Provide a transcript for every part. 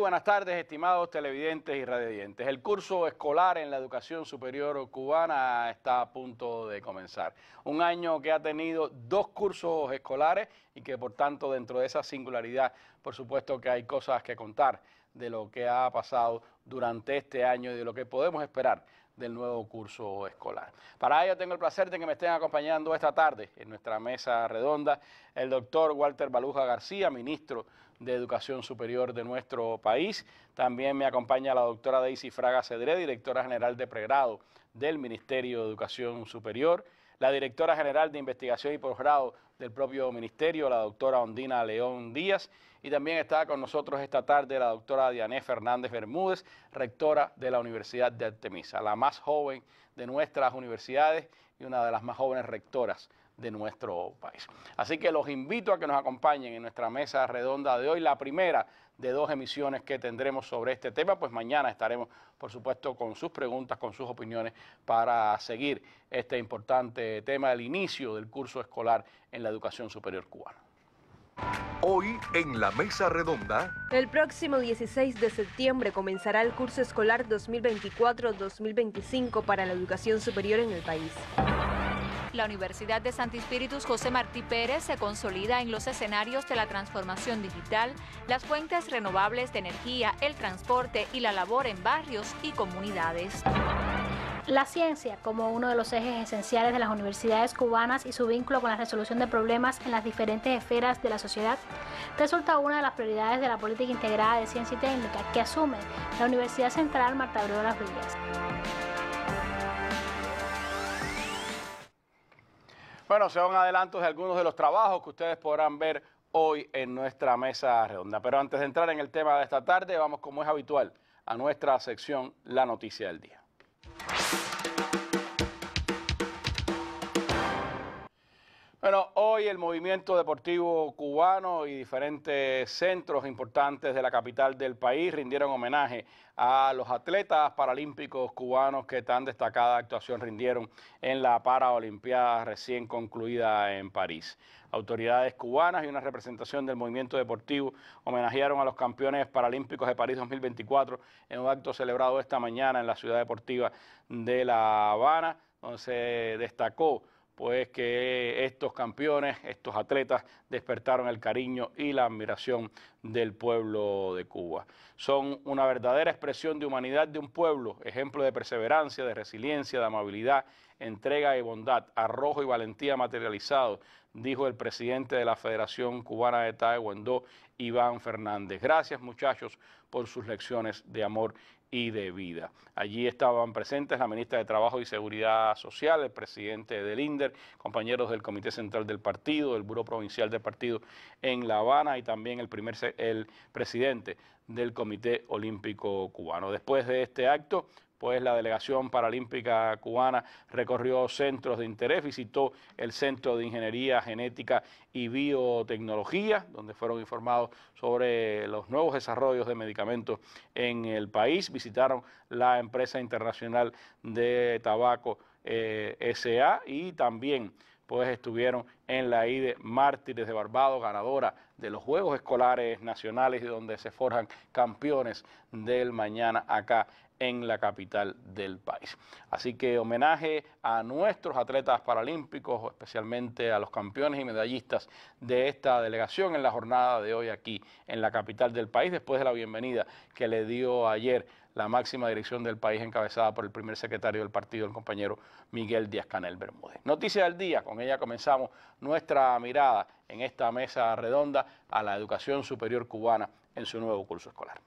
buenas tardes, estimados televidentes y revidentes. El curso escolar en la educación superior cubana está a punto de comenzar. Un año que ha tenido dos cursos escolares y que, por tanto, dentro de esa singularidad, por supuesto que hay cosas que contar de lo que ha pasado durante este año y de lo que podemos esperar del nuevo curso escolar. Para ello tengo el placer de que me estén acompañando esta tarde en nuestra mesa redonda el doctor Walter Baluja García, ministro de Educación Superior de nuestro país. También me acompaña la doctora Daisy Fraga Cedré, directora general de pregrado del Ministerio de Educación Superior, la directora general de investigación y posgrado del propio ministerio, la doctora Ondina León Díaz, y también está con nosotros esta tarde la doctora Diané Fernández Bermúdez, rectora de la Universidad de Artemisa, la más joven de nuestras universidades y una de las más jóvenes rectoras de nuestro país. Así que los invito a que nos acompañen en nuestra mesa redonda de hoy, la primera de dos emisiones que tendremos sobre este tema, pues mañana estaremos, por supuesto, con sus preguntas, con sus opiniones para seguir este importante tema del inicio del curso escolar en la educación superior cubana. Hoy en la mesa redonda. El próximo 16 de septiembre comenzará el curso escolar 2024-2025 para la educación superior en el país. La Universidad de Santi Espíritus José Martí Pérez se consolida en los escenarios de la transformación digital, las fuentes renovables de energía, el transporte y la labor en barrios y comunidades. La ciencia como uno de los ejes esenciales de las universidades cubanas y su vínculo con la resolución de problemas en las diferentes esferas de la sociedad resulta una de las prioridades de la política integrada de ciencia y técnica que asume la Universidad Central Marta las Villas. Bueno, son adelantos de algunos de los trabajos que ustedes podrán ver hoy en nuestra mesa redonda. Pero antes de entrar en el tema de esta tarde, vamos como es habitual a nuestra sección La Noticia del Día. Bueno, hoy el movimiento deportivo cubano y diferentes centros importantes de la capital del país rindieron homenaje a los atletas paralímpicos cubanos que tan destacada actuación rindieron en la Paraolimpiada recién concluida en París. Autoridades cubanas y una representación del movimiento deportivo homenajearon a los campeones paralímpicos de París 2024 en un acto celebrado esta mañana en la ciudad deportiva de La Habana, donde se destacó pues que estos campeones, estos atletas despertaron el cariño y la admiración del pueblo de Cuba. Son una verdadera expresión de humanidad de un pueblo, ejemplo de perseverancia, de resiliencia, de amabilidad, entrega y bondad, arrojo y valentía materializados, dijo el presidente de la Federación Cubana de Taekwondo, Iván Fernández. Gracias muchachos por sus lecciones de amor y de vida. Allí estaban presentes la ministra de Trabajo y Seguridad Social, el presidente del INDER, compañeros del Comité Central del Partido, del Buró Provincial del Partido en La Habana y también el, primer, el presidente del Comité Olímpico Cubano. Después de este acto pues la delegación paralímpica cubana recorrió centros de interés, visitó el Centro de Ingeniería Genética y Biotecnología, donde fueron informados sobre los nuevos desarrollos de medicamentos en el país, visitaron la empresa internacional de tabaco eh, SA y también pues estuvieron en la IDE Mártires de Barbados, ganadora de los Juegos Escolares Nacionales, donde se forjan campeones del mañana acá en la capital del país. Así que homenaje a nuestros atletas paralímpicos, especialmente a los campeones y medallistas de esta delegación en la jornada de hoy aquí en la capital del país, después de la bienvenida que le dio ayer la máxima dirección del país encabezada por el primer secretario del partido, el compañero Miguel Díaz Canel Bermúdez. Noticia del día, con ella comenzamos nuestra mirada en esta mesa redonda a la educación superior cubana en su nuevo curso escolar.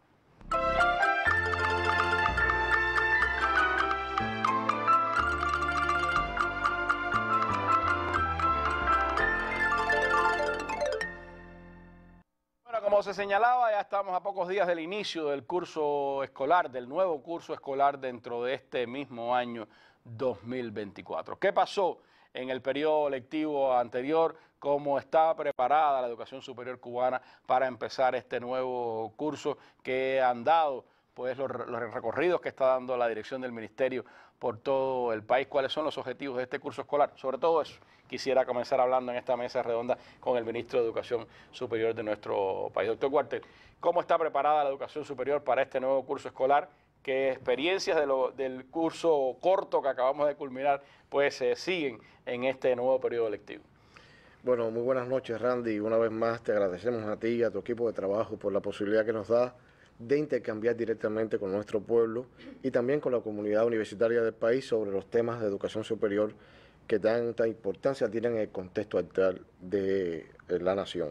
Como se señalaba, ya estamos a pocos días del inicio del curso escolar, del nuevo curso escolar dentro de este mismo año 2024. ¿Qué pasó en el periodo lectivo anterior? ¿Cómo está preparada la educación superior cubana para empezar este nuevo curso que han dado? pues los, recorridos que está dando la dirección del Ministerio por todo el país cuáles son los objetivos de este curso escolar. Sobre todo eso, quisiera comenzar hablando en esta mesa redonda con el ministro de Educación Superior de nuestro país. Doctor Cuartel, ¿cómo está preparada la educación superior para este nuevo curso escolar? ¿Qué experiencias del curso corto que acabamos de culminar pues eh, siguen en este nuevo periodo lectivo? Bueno, muy buenas noches Randy. Una vez más te agradecemos a ti y a tu equipo de trabajo por la posibilidad que nos da de intercambiar directamente con nuestro pueblo y también con la comunidad universitaria del país sobre los temas de educación superior que tanta importancia tienen en el contexto actual de eh, la nación.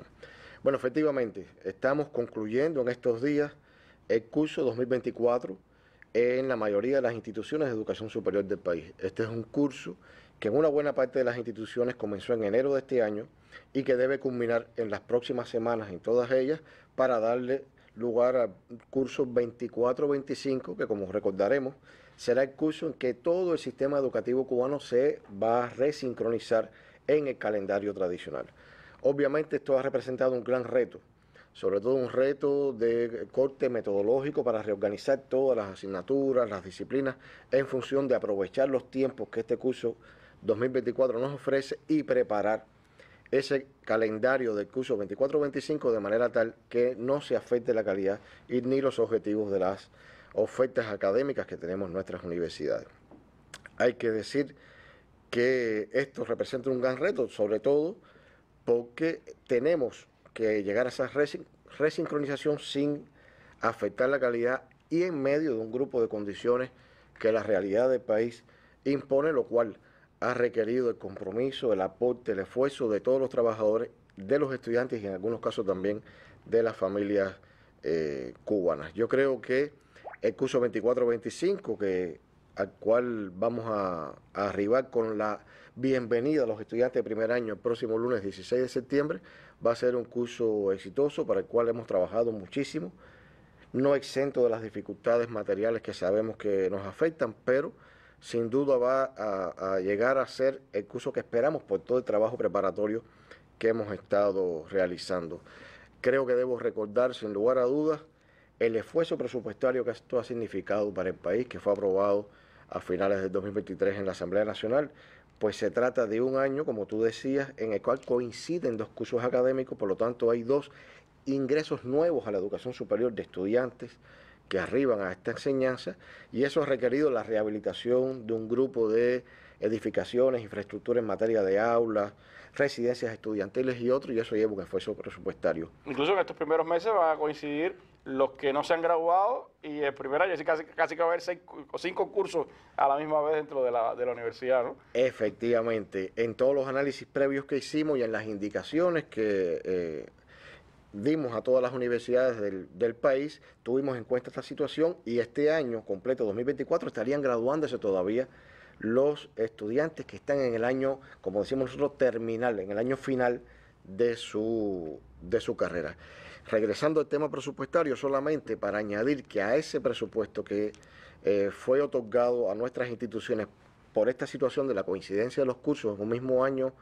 Bueno, efectivamente, estamos concluyendo en estos días el curso 2024 en la mayoría de las instituciones de educación superior del país. Este es un curso que en una buena parte de las instituciones comenzó en enero de este año y que debe culminar en las próximas semanas en todas ellas para darle lugar al curso 24-25, que como recordaremos, será el curso en que todo el sistema educativo cubano se va a resincronizar en el calendario tradicional. Obviamente esto ha representado un gran reto, sobre todo un reto de corte metodológico para reorganizar todas las asignaturas, las disciplinas, en función de aprovechar los tiempos que este curso 2024 nos ofrece y preparar ese calendario del curso 24-25 de manera tal que no se afecte la calidad y ni los objetivos de las ofertas académicas que tenemos en nuestras universidades. Hay que decir que esto representa un gran reto, sobre todo porque tenemos que llegar a esa resincronización sin afectar la calidad y en medio de un grupo de condiciones que la realidad del país impone, lo cual ha requerido el compromiso, el aporte, el esfuerzo de todos los trabajadores, de los estudiantes y en algunos casos también de las familias eh, cubanas. Yo creo que el curso 24-25, al cual vamos a arribar con la bienvenida a los estudiantes de primer año el próximo lunes 16 de septiembre, va a ser un curso exitoso para el cual hemos trabajado muchísimo, no exento de las dificultades materiales que sabemos que nos afectan, pero sin duda va a, llegar a ser el curso que esperamos por todo el trabajo preparatorio que hemos estado realizando. Creo que debo recordar sin lugar a dudas el esfuerzo presupuestario que esto ha significado para el país, que fue aprobado a finales del 2023 en la Asamblea Nacional, pues se trata de un año, como tú decías, en el cual coinciden dos cursos académicos, por lo tanto hay dos ingresos nuevos a la educación superior de estudiantes que arriban a esta enseñanza y eso ha requerido la rehabilitación de un grupo de edificaciones, infraestructura en materia de aulas, residencias estudiantiles y otros, y eso lleva un esfuerzo presupuestario. Incluso en estos primeros meses van a coincidir los que no se han graduado y el primer año, casi, que va a haber seis, cinco cursos a la misma vez dentro de la, de la universidad, ¿no? Efectivamente, en todos los análisis previos que hicimos y en las indicaciones que eh, dimos a todas las universidades del, país, tuvimos en cuenta esta situación y este año completo, 2024, estarían graduándose todavía los estudiantes que están en el año, como decimos nosotros, terminal, en el año final de su, de su carrera. Regresando al tema presupuestario, solamente para añadir que a ese presupuesto que eh, fue otorgado a nuestras instituciones por esta situación de la coincidencia de los cursos en un mismo año,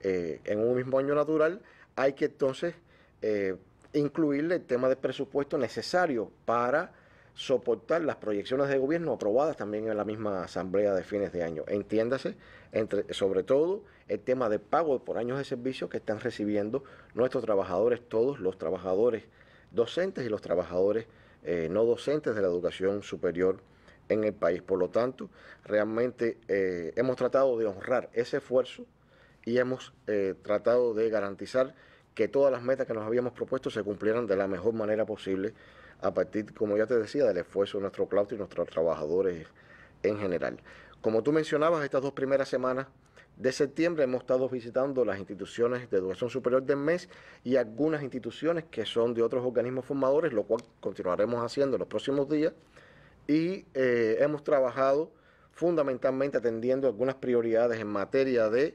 eh, en un mismo año natural, hay que entonces eh, incluirle el tema de presupuesto necesario para soportar las proyecciones de gobierno aprobadas también en la misma asamblea de fines de año. Entiéndase, entre, sobre todo, el tema de pago por años de servicio que están recibiendo nuestros trabajadores, todos los trabajadores docentes y los trabajadores eh, no docentes de la educación superior en el país. Por lo tanto, realmente eh, hemos tratado de honrar ese esfuerzo y hemos tratado de garantizar que todas las metas que nos habíamos propuesto se cumplieran de la mejor manera posible a partir, como ya te decía, del esfuerzo de nuestro claustro y nuestros trabajadores en general. Como tú mencionabas, estas dos primeras semanas de septiembre hemos estado visitando las instituciones de educación superior del mes y algunas instituciones que son de otros organismos formadores, lo cual continuaremos haciendo en los próximos días. Y eh, hemos trabajado fundamentalmente atendiendo algunas prioridades en materia de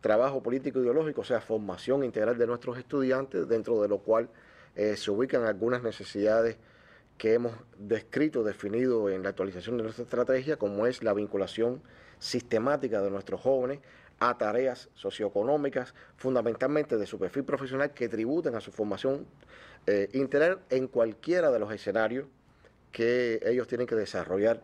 trabajo político e ideológico, o sea, formación integral de nuestros estudiantes, dentro de lo cual eh, se ubican algunas necesidades que hemos descrito, definido en la actualización de nuestra estrategia, como es la vinculación sistemática de nuestros jóvenes a tareas socioeconómicas, fundamentalmente de su perfil profesional, que tributen a su formación eh, integral en cualquiera de los escenarios que ellos tienen que desarrollar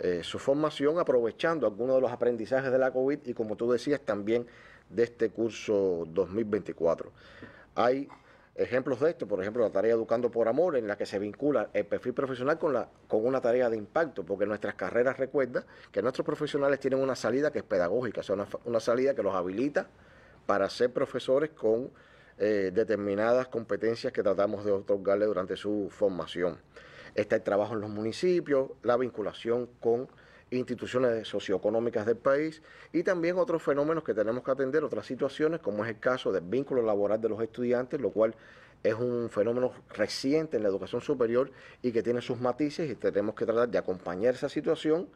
eh, su formación, aprovechando algunos de los aprendizajes de la COVID y, como tú decías, también de este curso 2024. Hay ejemplos de esto, por ejemplo, la tarea Educando por Amor, en la que se vincula el perfil profesional con, la, con una tarea de impacto, porque nuestras carreras recuerdan que nuestros profesionales tienen una salida que es pedagógica, o sea, una, salida que los habilita para ser profesores con eh, determinadas competencias que tratamos de otorgarle durante su formación. Está el trabajo en los municipios, la vinculación con instituciones socioeconómicas del país y también otros fenómenos que tenemos que atender, otras situaciones, como es el caso del vínculo laboral de los estudiantes, lo cual es un fenómeno reciente en la educación superior y que tiene sus matices y tenemos que tratar de acompañar esa situación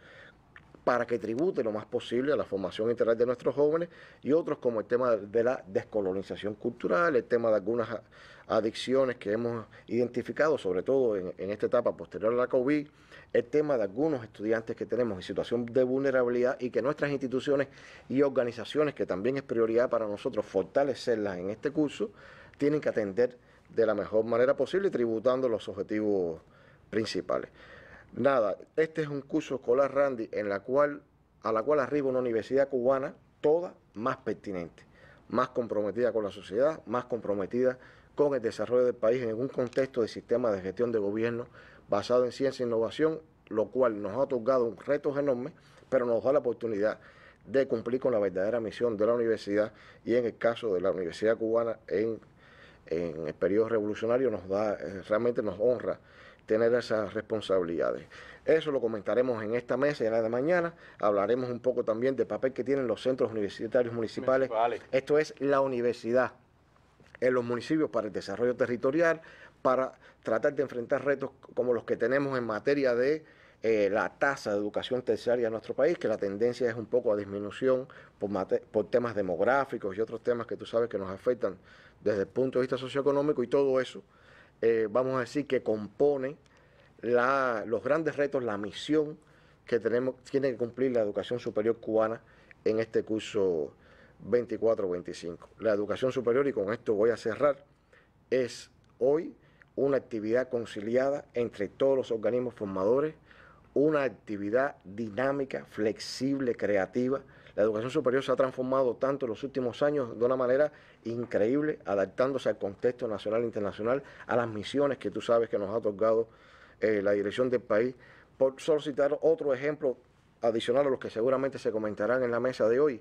para que tribute lo más posible a la formación integral de nuestros jóvenes y otros como el tema de la descolonización cultural, el tema de algunas adicciones que hemos identificado, sobre todo en, en esta etapa posterior a la COVID, el tema de algunos estudiantes que tenemos en situación de vulnerabilidad y que nuestras instituciones y organizaciones, que también es prioridad para nosotros fortalecerlas en este curso, tienen que atender de la mejor manera posible, tributando los objetivos principales. Nada, este es un curso escolar Randy en la cual, a la cual arriba una universidad cubana toda más pertinente, más comprometida con la sociedad, más comprometida con el desarrollo del país en un contexto de sistema de gestión de gobierno basado en ciencia e innovación, lo cual nos ha otorgado retos enormes, pero nos da la oportunidad de cumplir con la verdadera misión de la universidad y en el caso de la Universidad Cubana en, el periodo revolucionario nos da, eh, realmente nos honra tener esas responsabilidades. Eso lo comentaremos en esta mesa y en la de mañana. Hablaremos un poco también del papel que tienen los centros universitarios municipales. Esto es la universidad en los municipios para el desarrollo territorial, para tratar de enfrentar retos como los que tenemos en materia de eh, la tasa de educación terciaria en nuestro país, que la tendencia es un poco a disminución por, temas demográficos y otros temas que tú sabes que nos afectan desde el punto de vista socioeconómico y todo eso, eh, vamos a decir que compone los grandes retos, la misión que tenemos, tiene que cumplir la educación superior cubana en este curso 24-25. La educación superior, y con esto voy a cerrar, es hoy una actividad conciliada entre todos los organismos formadores, una actividad dinámica, flexible, creativa. La educación superior se ha transformado tanto en los últimos años de una manera increíble, adaptándose al contexto nacional e internacional, a las misiones que tú sabes que nos ha otorgado eh, la dirección del país. Por solo citar otro ejemplo adicional a los que seguramente se comentarán en la mesa de hoy,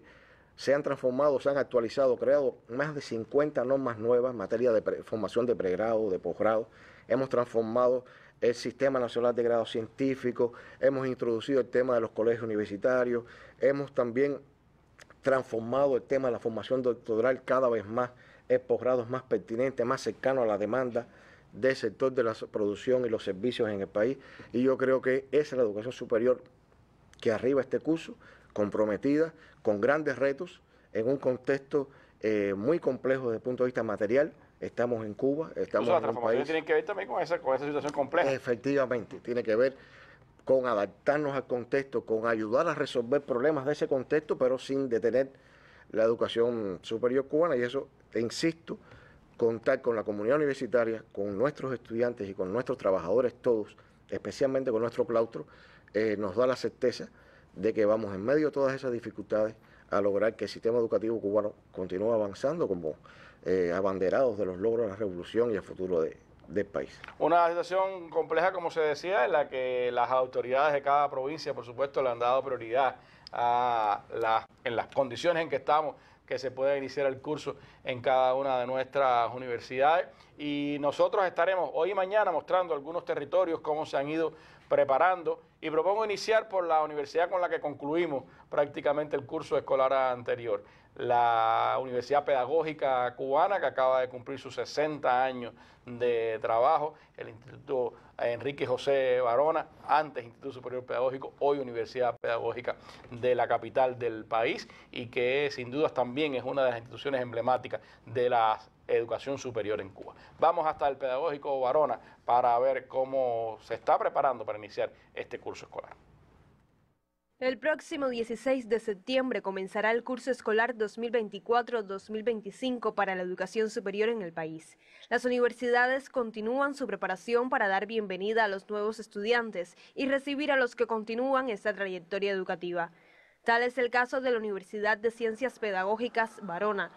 se han transformado, se han actualizado, creado más de 50 normas nuevas en materia de formación de pregrado, de posgrado. Hemos transformado el Sistema Nacional de Grado Científico, hemos introducido el tema de los colegios universitarios, hemos también transformado el tema de la formación doctoral cada vez más, el posgrado es más pertinente, más cercano a la demanda del sector de la producción y los servicios en el país. Y yo creo que esa es la educación superior que arriba este curso, comprometida, con grandes retos, en un contexto eh, muy complejo desde el punto de vista material. Estamos en Cuba, estamos en un país... tiene que ver también con esa, con esa situación compleja. Efectivamente, tiene que ver con adaptarnos al contexto, con ayudar a resolver problemas de ese contexto, pero sin detener la educación superior cubana. Y eso, insisto, contar con la comunidad universitaria, con nuestros estudiantes y con nuestros trabajadores todos, especialmente con nuestro claustro, eh, nos da la certeza de que vamos en medio de todas esas dificultades a lograr que el sistema educativo cubano continúe avanzando como eh, abanderados de los logros de la revolución y el futuro de, del país. Una situación compleja, como se decía, en la que las autoridades de cada provincia, por supuesto, le han dado prioridad a en las condiciones en que estamos, que se pueda iniciar el curso en cada una de nuestras universidades. Y nosotros estaremos hoy y mañana mostrando algunos territorios, cómo se han ido preparando. Y propongo iniciar por la universidad con la que concluimos prácticamente el curso escolar anterior, la Universidad Pedagógica Cubana, que acaba de cumplir sus 60 años de trabajo, el Instituto Enrique José Barona, antes Instituto Superior Pedagógico, hoy Universidad Pedagógica de la capital del país, y que sin dudas también es una de las instituciones emblemáticas de la Educación Superior en Cuba. Vamos hasta el Pedagógico Varona para ver cómo se está preparando para iniciar este curso escolar. El próximo 16 de septiembre comenzará el curso escolar 2024-2025 para la educación superior en el país. Las universidades continúan su preparación para dar bienvenida a los nuevos estudiantes y recibir a los que continúan esta trayectoria educativa. Tal es el caso de la Universidad de Ciencias Pedagógicas Varona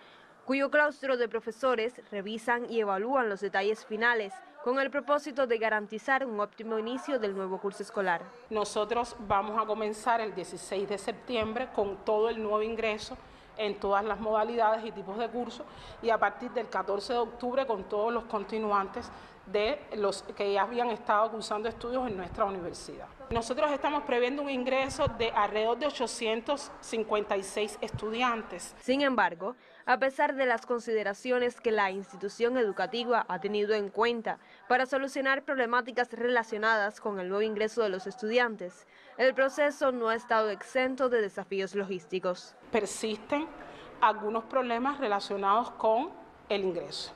cuyo claustro de profesores revisan y evalúan los detalles finales con el propósito de garantizar un óptimo inicio del nuevo curso escolar. Nosotros vamos a comenzar el 16 de septiembre con todo el nuevo ingreso en todas las modalidades y tipos de curso y a partir del 14 de octubre con todos los continuantes de los que ya habían estado cursando estudios en nuestra universidad. Nosotros estamos previendo un ingreso de alrededor de 856 estudiantes. Sin embargo, a pesar de las consideraciones que la institución educativa ha tenido en cuenta para solucionar problemáticas relacionadas con el nuevo ingreso de los estudiantes, el proceso no ha estado exento de desafíos logísticos. Persisten algunos problemas relacionados con el ingreso.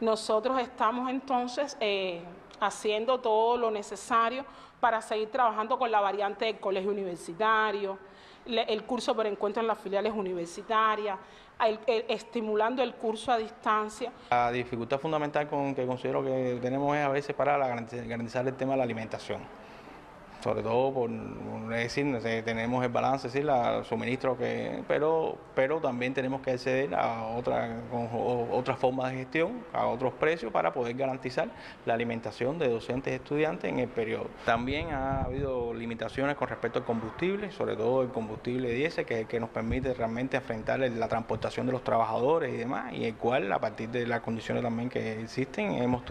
Nosotros estamos entonces eh, haciendo todo lo necesario para seguir trabajando con la variante del colegio universitario, el curso por encuentro en las filiales universitarias, estimulando el curso a distancia. La dificultad fundamental que considero que tenemos es a veces para garantizar el tema de la alimentación sobre todo por decir, tenemos el balance, es la suministro que, pero, pero también tenemos que acceder a otra, con, otra forma de gestión, a otros precios para poder garantizar la alimentación de docentes y estudiantes en el periodo. También ha habido limitaciones con respecto al combustible, sobre todo el combustible diésel, que que nos permite realmente enfrentar la transportación de los trabajadores y demás, y el cual a partir de las condiciones también que existen, hemos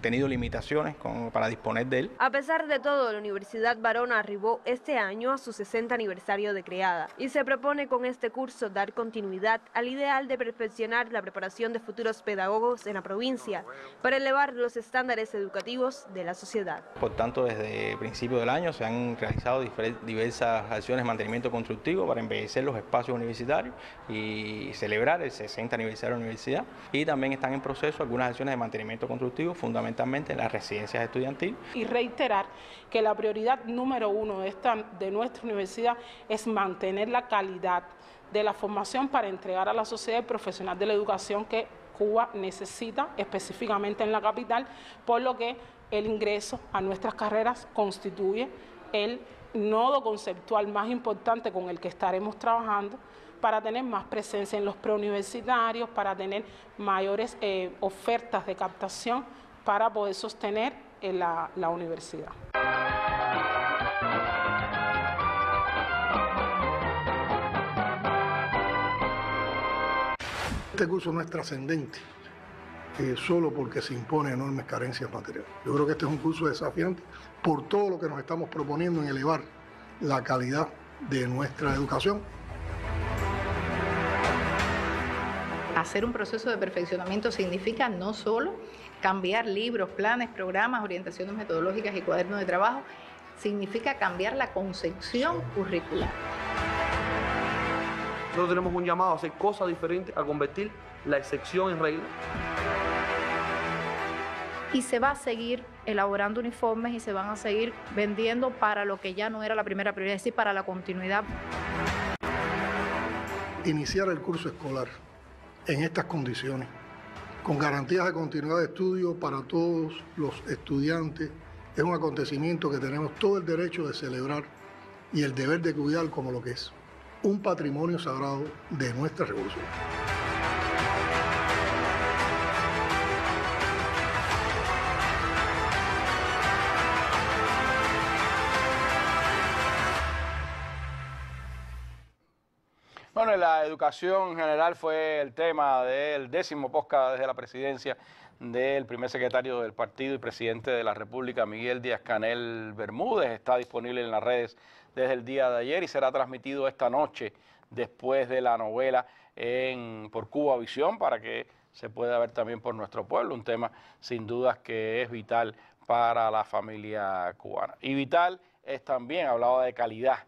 tenido limitaciones para disponer de él. A pesar de todo, la universidad Universidad Barona arribó este año a su 60 aniversario de creada y se propone con este curso dar continuidad al ideal de perfeccionar la preparación de futuros pedagogos en la provincia para elevar los estándares educativos de la sociedad. Por tanto, desde el principio del año se han realizado diversas acciones de mantenimiento constructivo para embellecer los espacios universitarios y celebrar el 60 aniversario de la universidad y también están en proceso algunas acciones de mantenimiento constructivo fundamentalmente en las residencias estudiantiles. Y reiterar que la prioridad número uno de, nuestra universidad es mantener la calidad de la formación para entregar a la sociedad profesional de la educación que Cuba necesita específicamente en la capital, por lo que el ingreso a nuestras carreras constituye el nodo conceptual más importante con el que estaremos trabajando para tener más presencia en los preuniversitarios, para tener mayores eh, ofertas de captación para poder sostener eh, la universidad. Este curso no es trascendente eh, solo porque se impone enormes carencias materiales. Yo creo que este es un curso desafiante por todo lo que nos estamos proponiendo en elevar la calidad de nuestra educación hacer un proceso de perfeccionamiento significa no solo cambiar libros, planes, programas, orientaciones metodológicas y cuadernos de trabajo, significa cambiar la concepción curricular. Nosotros tenemos un llamado a hacer cosas diferentes, a convertir la excepción en regla. Y se va a seguir elaborando uniformes y se van a seguir vendiendo para lo que ya no era la primera prioridad, es decir, para la continuidad. Iniciar el curso escolar en estas condiciones, con garantías de continuidad de estudio para todos los estudiantes es un acontecimiento que tenemos todo el derecho de celebrar y el deber de cuidar como lo que es, un patrimonio sagrado de nuestra revolución. Bueno, la educación general fue el tema del décimo posca desde la presidencia del primer secretario del partido y presidente de la República, Miguel Díaz Canel Bermúdez. Está disponible en las redes desde el día de ayer y será transmitido esta noche después de la novela en, por Cuba Visión para que se pueda ver también por nuestro pueblo, un tema sin dudas que es vital para la familia cubana. Y vital es también, hablaba de calidad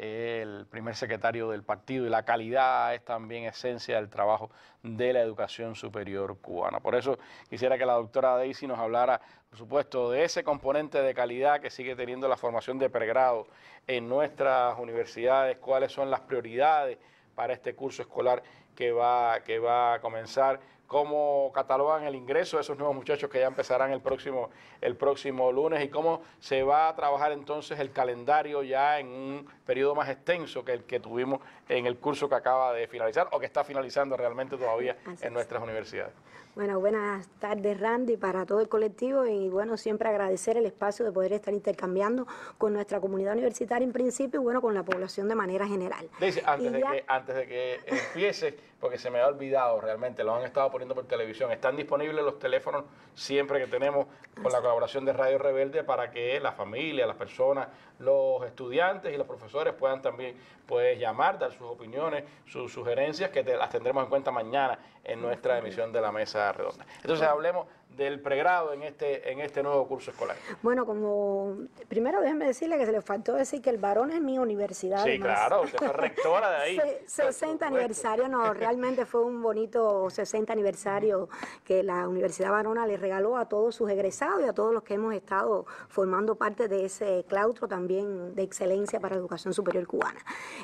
el primer secretario del partido y la calidad es también esencia del trabajo de la educación superior cubana. Por eso quisiera que la doctora Daisy nos hablara, por supuesto, de ese componente de calidad que sigue teniendo la formación de pregrado en nuestras universidades, cuáles son las prioridades para este curso escolar que va, que va a comenzar, cómo catalogan el ingreso de esos nuevos muchachos que ya empezarán el próximo, el próximo lunes y cómo se va a trabajar entonces el calendario ya en un periodo más extenso que el que tuvimos en el curso que acaba de finalizar o que está finalizando realmente todavía en nuestras universidades. Bueno, buenas tardes Randy para todo el colectivo y bueno, siempre agradecer el espacio de poder estar intercambiando con nuestra comunidad universitaria en principio y bueno, con la población de manera general. antes, de que, empiece, porque se me ha olvidado realmente, lo han estado poniendo por televisión, están disponibles los teléfonos siempre que tenemos con la colaboración de Radio Rebelde para que la familia, las personas, los estudiantes y los profesores puedan también pues, llamar, dar sus opiniones, sus sugerencias, que las tendremos en cuenta mañana en nuestra emisión de la mesa redonda. Entonces hablemos del pregrado en este, en este nuevo curso escolar. Bueno, como primero déjenme decirle que se le faltó decir que el varón es mi universidad. Sí, claro, usted fue rectora de ahí. 60 aniversario, no, realmente fue un bonito 60 aniversario que la Universidad Varona le regaló a todos sus egresados y a todos los que hemos estado formando parte de ese claustro también de excelencia para educación superior cubana.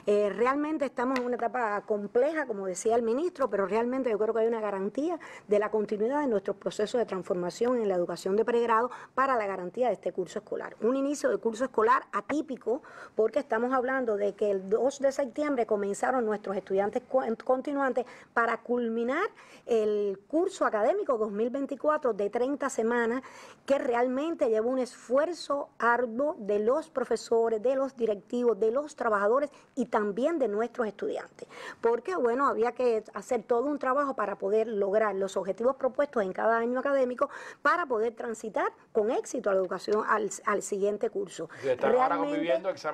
Eh, realmente estamos en una etapa compleja, como decía el ministro, pero realmente yo creo que hay una garantía de la continuidad de nuestros procesos de transformación transformación en la educación de pregrado para la garantía de este curso escolar. Un inicio de curso escolar atípico porque estamos hablando de que el 2 de septiembre comenzaron nuestros estudiantes continuantes para culminar el curso académico 2024 de 30 semanas que realmente llevó un esfuerzo arduo de los profesores, de los directivos, de los trabajadores y también de nuestros estudiantes. Porque bueno, había que hacer todo un trabajo para poder lograr los objetivos propuestos en cada año académico para poder transitar con éxito a la educación al, siguiente curso. Estamos ahora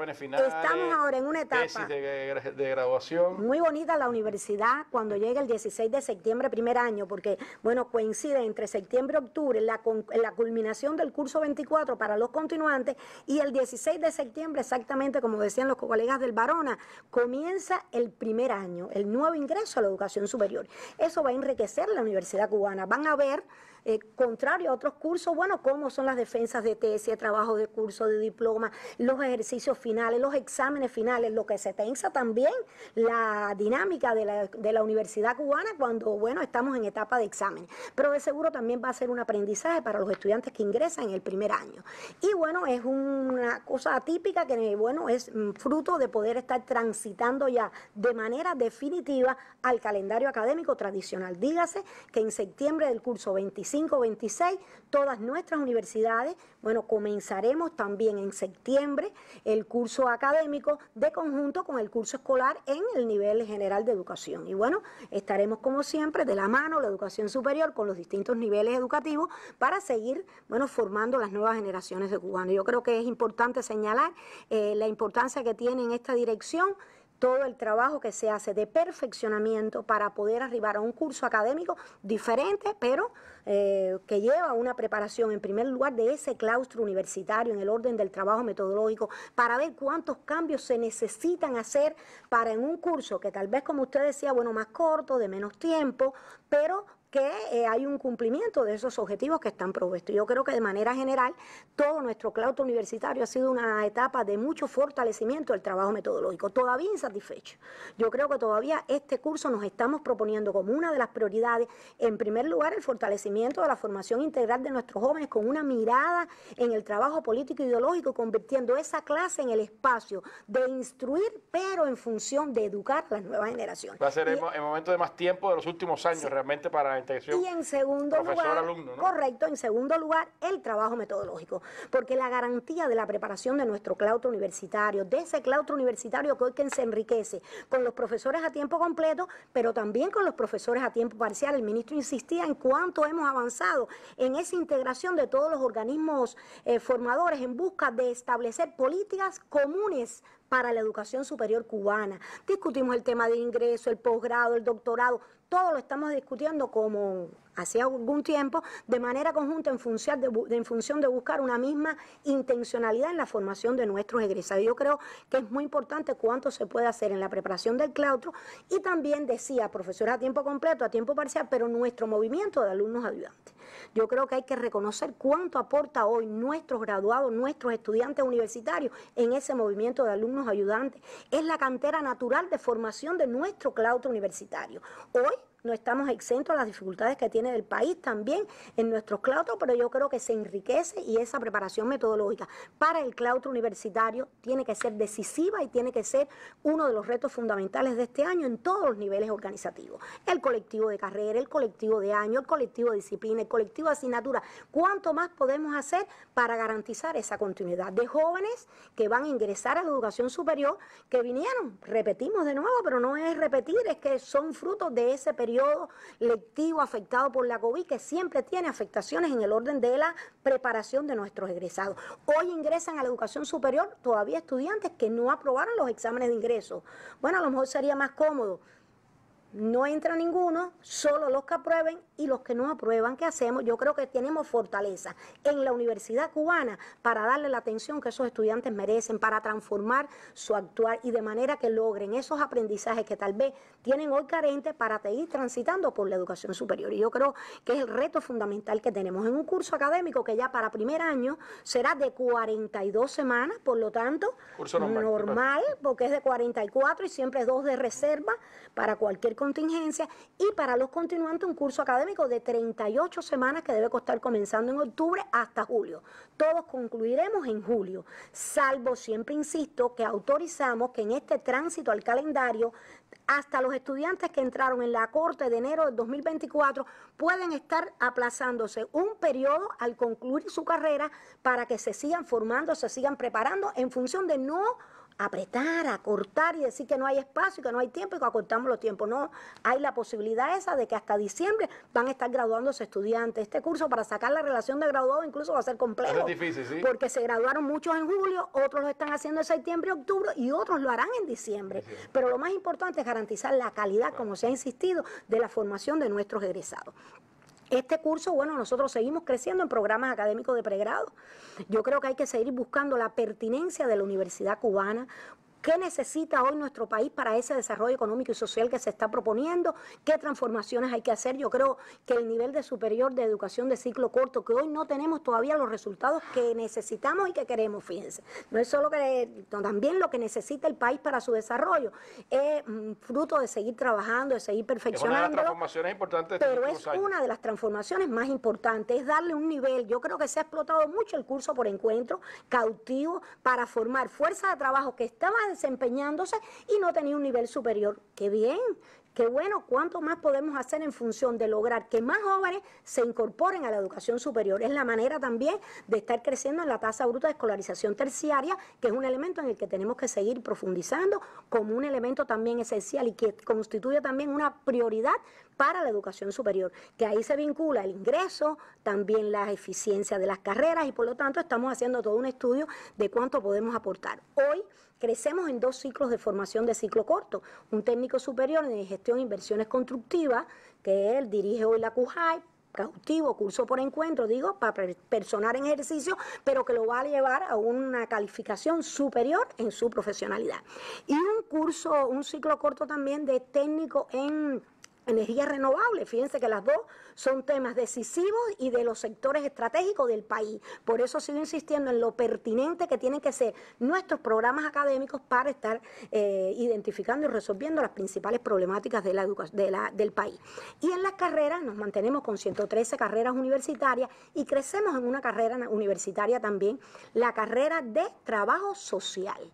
Estamos ahora en una etapa de, graduación. Muy bonita la universidad cuando llegue el 16 de septiembre primer año, porque bueno coincide entre septiembre y octubre la, la culminación del curso 24 para los continuantes y el 16 de septiembre exactamente como decían los colegas del Barona comienza el primer año, el nuevo ingreso a la educación superior. Eso va a enriquecer la universidad cubana. Van a ver eh, contrario a otros cursos, bueno, como son las defensas de tesis, trabajo de curso, de diploma, los ejercicios finales, los exámenes finales, lo que se tensa también la dinámica de la, de la universidad cubana cuando, bueno, estamos en etapa de examen Pero de seguro también va a ser un aprendizaje para los estudiantes que ingresan en el primer año. Y bueno, es una cosa atípica que, bueno, es fruto de poder estar transitando ya de manera definitiva al calendario académico tradicional. Dígase que en septiembre del curso 25, 25, 26, todas nuestras universidades. Bueno, comenzaremos también en septiembre el curso académico de conjunto con el curso escolar en el nivel general de educación. Y bueno, estaremos como siempre de la mano la educación superior con los distintos niveles educativos para seguir, bueno, formando las nuevas generaciones de cubanos. Yo creo que es importante señalar eh, la importancia que tiene en esta dirección todo el trabajo que se hace de perfeccionamiento para poder arribar a un curso académico diferente, pero eh, que lleva una preparación en primer lugar de ese claustro universitario en el orden del trabajo metodológico para ver cuántos cambios se necesitan hacer para en un curso que tal vez como usted decía, bueno, más corto, de menos tiempo, pero que eh, hay un cumplimiento de esos objetivos que están propuestos. Yo creo que de manera general todo nuestro claustro universitario ha sido una etapa de mucho fortalecimiento del trabajo metodológico, todavía insatisfecho. Yo creo que todavía este curso nos estamos proponiendo como una de las prioridades, en primer lugar, el fortalecimiento de la formación integral de nuestros jóvenes con una mirada en el trabajo político ideológico, convirtiendo esa clase en el espacio de instruir, pero en función de educar a las nuevas generaciones. Va a ser el, momento de más tiempo de los últimos años realmente para la integración. Y en segundo lugar, correcto, en segundo lugar, el trabajo metodológico, porque la garantía de la preparación de nuestro claustro universitario, de ese claustro universitario que hoy que se enriquece con los profesores a tiempo completo, pero también con los profesores a tiempo parcial. El ministro insistía en cuánto hemos avanzado en esa integración de todos los organismos eh, formadores en busca de establecer políticas comunes para la educación superior cubana. Discutimos el tema de ingreso, el posgrado, el doctorado, todo lo estamos discutiendo como hacía algún tiempo, de manera conjunta en función de, en función de buscar una misma intencionalidad en la formación de nuestros egresados. Yo creo que es muy importante cuánto se puede hacer en la preparación del claustro y también decía, profesora a tiempo completo, a tiempo parcial, pero nuestro movimiento de alumnos ayudantes. Yo creo que hay que reconocer cuánto aporta hoy nuestros graduados, nuestros estudiantes universitarios en ese movimiento de alumnos ayudantes. Es la cantera natural de formación de nuestro claustro universitario. Hoy no estamos exentos a las dificultades que tiene el país también en nuestros claustros, pero yo creo que se enriquece y esa preparación metodológica para el claustro universitario tiene que ser decisiva y tiene que ser uno de los retos fundamentales de este año en todos los niveles organizativos. El colectivo de carrera, el colectivo de año, el colectivo de disciplina, el colectivo de asignatura. ¿Cuánto más podemos hacer para garantizar esa continuidad de jóvenes que van a ingresar a la educación superior, que vinieron, repetimos de nuevo, pero no es repetir, es que son frutos de ese periodo periodo lectivo afectado por la COVID, que siempre tiene afectaciones en el orden de la preparación de nuestros egresados. Hoy ingresan a la educación superior todavía estudiantes que no aprobaron los exámenes de ingreso. Bueno, a lo mejor sería más cómodo no entra ninguno, solo los que aprueben y los que no aprueban, ¿qué hacemos? Yo creo que tenemos fortaleza en la Universidad Cubana para darle la atención que esos estudiantes merecen, para transformar su actuar y de manera que logren esos aprendizajes que tal vez tienen hoy carentes para seguir transitando por la educación superior. Y yo creo que es el reto fundamental que tenemos en un curso académico que ya para primer año será de 42 semanas, por lo tanto, normal, porque es de 44 y siempre dos de reserva para cualquier contingencia y para los continuantes un curso académico de 38 semanas que debe costar comenzando en octubre hasta julio. Todos concluiremos en julio, salvo siempre insisto que autorizamos que en este tránsito al calendario hasta los estudiantes que entraron en la corte de enero del 2024 pueden estar aplazándose un periodo al concluir su carrera para que se sigan formando, se sigan preparando en función de no apretar, acortar y decir que no hay espacio, que no hay tiempo y que acortamos los tiempos. No, hay la posibilidad esa de que hasta diciembre van a estar graduándose estudiantes. Este curso para sacar la relación de graduado incluso va a ser complejo. Es difícil, ¿sí? Porque se graduaron muchos en julio, otros lo están haciendo en septiembre, octubre y otros lo harán en diciembre. Pero lo más importante es garantizar la calidad, como se ha insistido, de la formación de nuestros egresados. Este curso, bueno, nosotros seguimos creciendo en programas académicos de pregrado. Yo creo que hay que seguir buscando la pertinencia de la universidad cubana ¿Qué necesita hoy nuestro país para ese desarrollo económico y social que se está proponiendo? ¿Qué transformaciones hay que hacer? Yo creo que el nivel de superior de educación de ciclo corto, que hoy no tenemos todavía los resultados que necesitamos y que queremos, fíjense. No es solo que, también lo que necesita el país para su desarrollo. Es mm, fruto de seguir trabajando, de seguir perfeccionando. pero es una de las transformaciones más importantes, es darle un nivel. Yo creo que se ha explotado mucho el curso por encuentro cautivo para formar fuerza de trabajo que estaba desempeñándose y no tenía un nivel superior. ¡Qué bien! Qué bueno, ¿cuánto más podemos hacer en función de lograr que más jóvenes se incorporen a la educación superior? Es la manera también de estar creciendo en la tasa bruta de escolarización terciaria, que es un elemento en el que tenemos que seguir profundizando como un elemento también esencial y que constituye también una prioridad para la educación superior, que ahí se vincula el ingreso, también la eficiencia de las carreras y por lo tanto estamos haciendo todo un estudio de cuánto podemos aportar. Hoy crecemos en dos ciclos de formación de ciclo corto. Un técnico superior en gestión e inversiones constructivas, que él dirige hoy la CUJAI, cautivo, curso por encuentro, digo, para personar en ejercicio, pero que lo va a llevar a una calificación superior en su profesionalidad. Y un curso, un ciclo corto también de técnico en Energía renovable, fíjense que las dos son temas decisivos y de los sectores estratégicos del país. Por eso sigo insistiendo en lo pertinente que tienen que ser nuestros programas académicos para estar eh, identificando y resolviendo las principales problemáticas de la de del país. Y en las carreras nos mantenemos con 113 carreras universitarias y crecemos en una carrera universitaria también, la carrera de trabajo social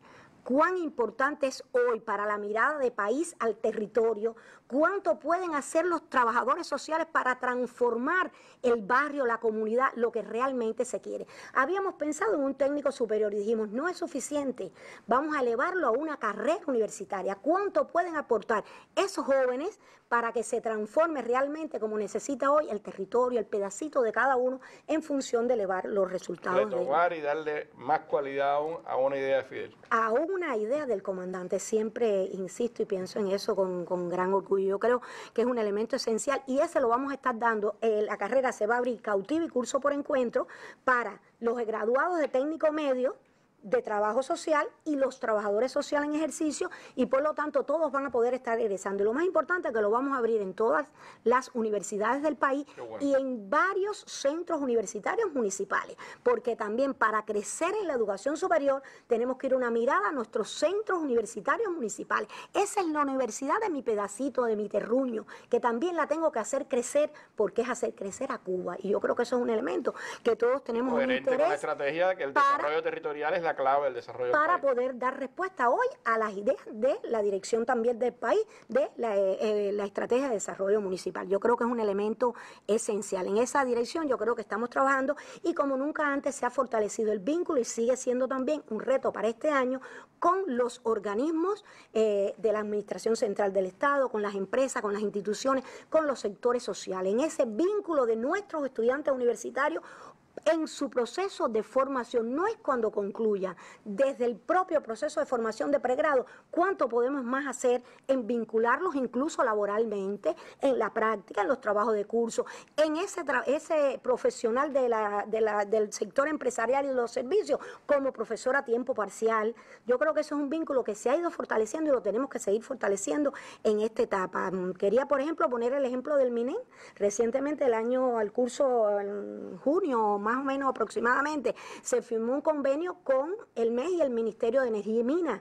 cuán importante es hoy para la mirada de país al territorio, cuánto pueden hacer los trabajadores sociales para transformar el barrio, la comunidad, lo que realmente se quiere. Habíamos pensado en un técnico superior y dijimos, no es suficiente, vamos a elevarlo a una carrera universitaria, cuánto pueden aportar esos jóvenes para que se transforme realmente como necesita hoy el territorio, el pedacito de cada uno en función de elevar los resultados. y darle más cualidad a una idea de Fidel. A una idea del comandante, siempre insisto y pienso en eso con, gran orgullo. Yo creo que es un elemento esencial y ese lo vamos a estar dando. Eh, la carrera se va a abrir cautivo y curso por encuentro para los graduados de técnico medio de trabajo social y los trabajadores sociales en ejercicio y por lo tanto todos van a poder estar egresando. Y lo más importante es que lo vamos a abrir en todas las universidades del país y en varios centros universitarios municipales, porque también para crecer en la educación superior tenemos que ir una mirada a nuestros centros universitarios municipales. Esa es la universidad de mi pedacito, de mi terruño, que también la tengo que hacer crecer porque es hacer crecer a Cuba. Y yo creo que eso es un elemento que todos tenemos un interés. que el desarrollo territorial clave del desarrollo. Para poder dar respuesta hoy a las ideas de la dirección también del país de eh, eh, la, estrategia de desarrollo municipal. Yo creo que es un elemento esencial. En esa dirección yo creo que estamos trabajando y como nunca antes se ha fortalecido el vínculo y sigue siendo también un reto para este año con los organismos eh, de la Administración Central del Estado, con las empresas, con las instituciones, con los sectores sociales. En ese vínculo de nuestros estudiantes universitarios en su proceso de formación, no es cuando concluya, desde el propio proceso de formación de pregrado, cuánto podemos más hacer en vincularlos incluso laboralmente, en la práctica, en los trabajos de curso, en ese, ese profesional de del sector empresarial y los servicios como profesor a tiempo parcial. Yo creo que eso es un vínculo que se ha ido fortaleciendo y lo tenemos que seguir fortaleciendo en esta etapa. Mm, quería, por ejemplo, poner el ejemplo del MINEN. Recientemente, el año, al curso junio o más o menos aproximadamente, se firmó un convenio con el MES y el Ministerio de Energía y Minas,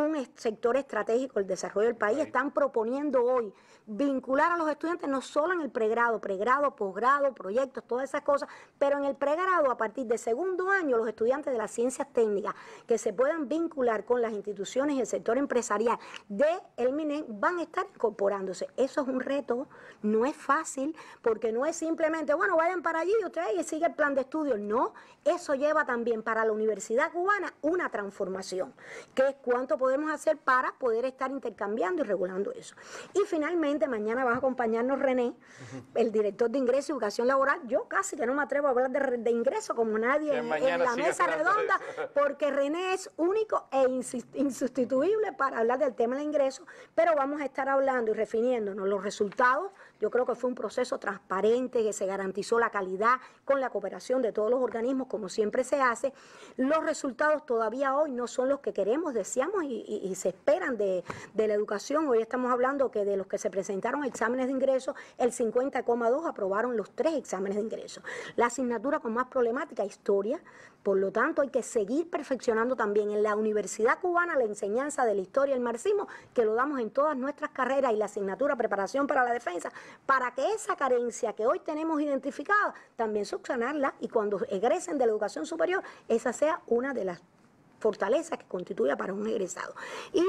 un sector estratégico el desarrollo del país, están proponiendo hoy vincular a los estudiantes no solo en el pregrado, pregrado, posgrado, proyectos, todas esas cosas, pero en el pregrado a partir de segundo año los estudiantes de las ciencias técnicas que se puedan vincular con las instituciones y el sector empresarial de el MINEN van a estar incorporándose. Eso es un reto, no es fácil porque no es simplemente, bueno, vayan para allí y ustedes siguen el plan de estudios, No, eso lleva también para la Universidad Cubana una transformación, que es cuánto podemos hacer para poder estar intercambiando y regulando eso. Y finalmente, mañana va a acompañarnos René, el director de ingreso y educación laboral. Yo casi que no me atrevo a hablar de, de ingreso como nadie en, la mesa redonda, porque René es único e insustituible para hablar del tema del ingreso, pero vamos a estar hablando y refiriéndonos los resultados yo creo que fue un proceso transparente, que se garantizó la calidad con la cooperación de todos los organismos, como siempre se hace. Los resultados todavía hoy no son los que queremos, deseamos y, se esperan de, la educación. Hoy estamos hablando que de los que se presentaron exámenes de ingreso, el 50,2 aprobaron los tres exámenes de ingreso. La asignatura con más problemática, historia, por lo tanto hay que seguir perfeccionando también en la Universidad Cubana la enseñanza de la historia y el marxismo, que lo damos en todas nuestras carreras y la asignatura preparación para la defensa, para que esa carencia que hoy tenemos identificada también subsanarla y cuando egresen de la educación superior, esa sea una de las fortalezas que constituya para un egresado. Y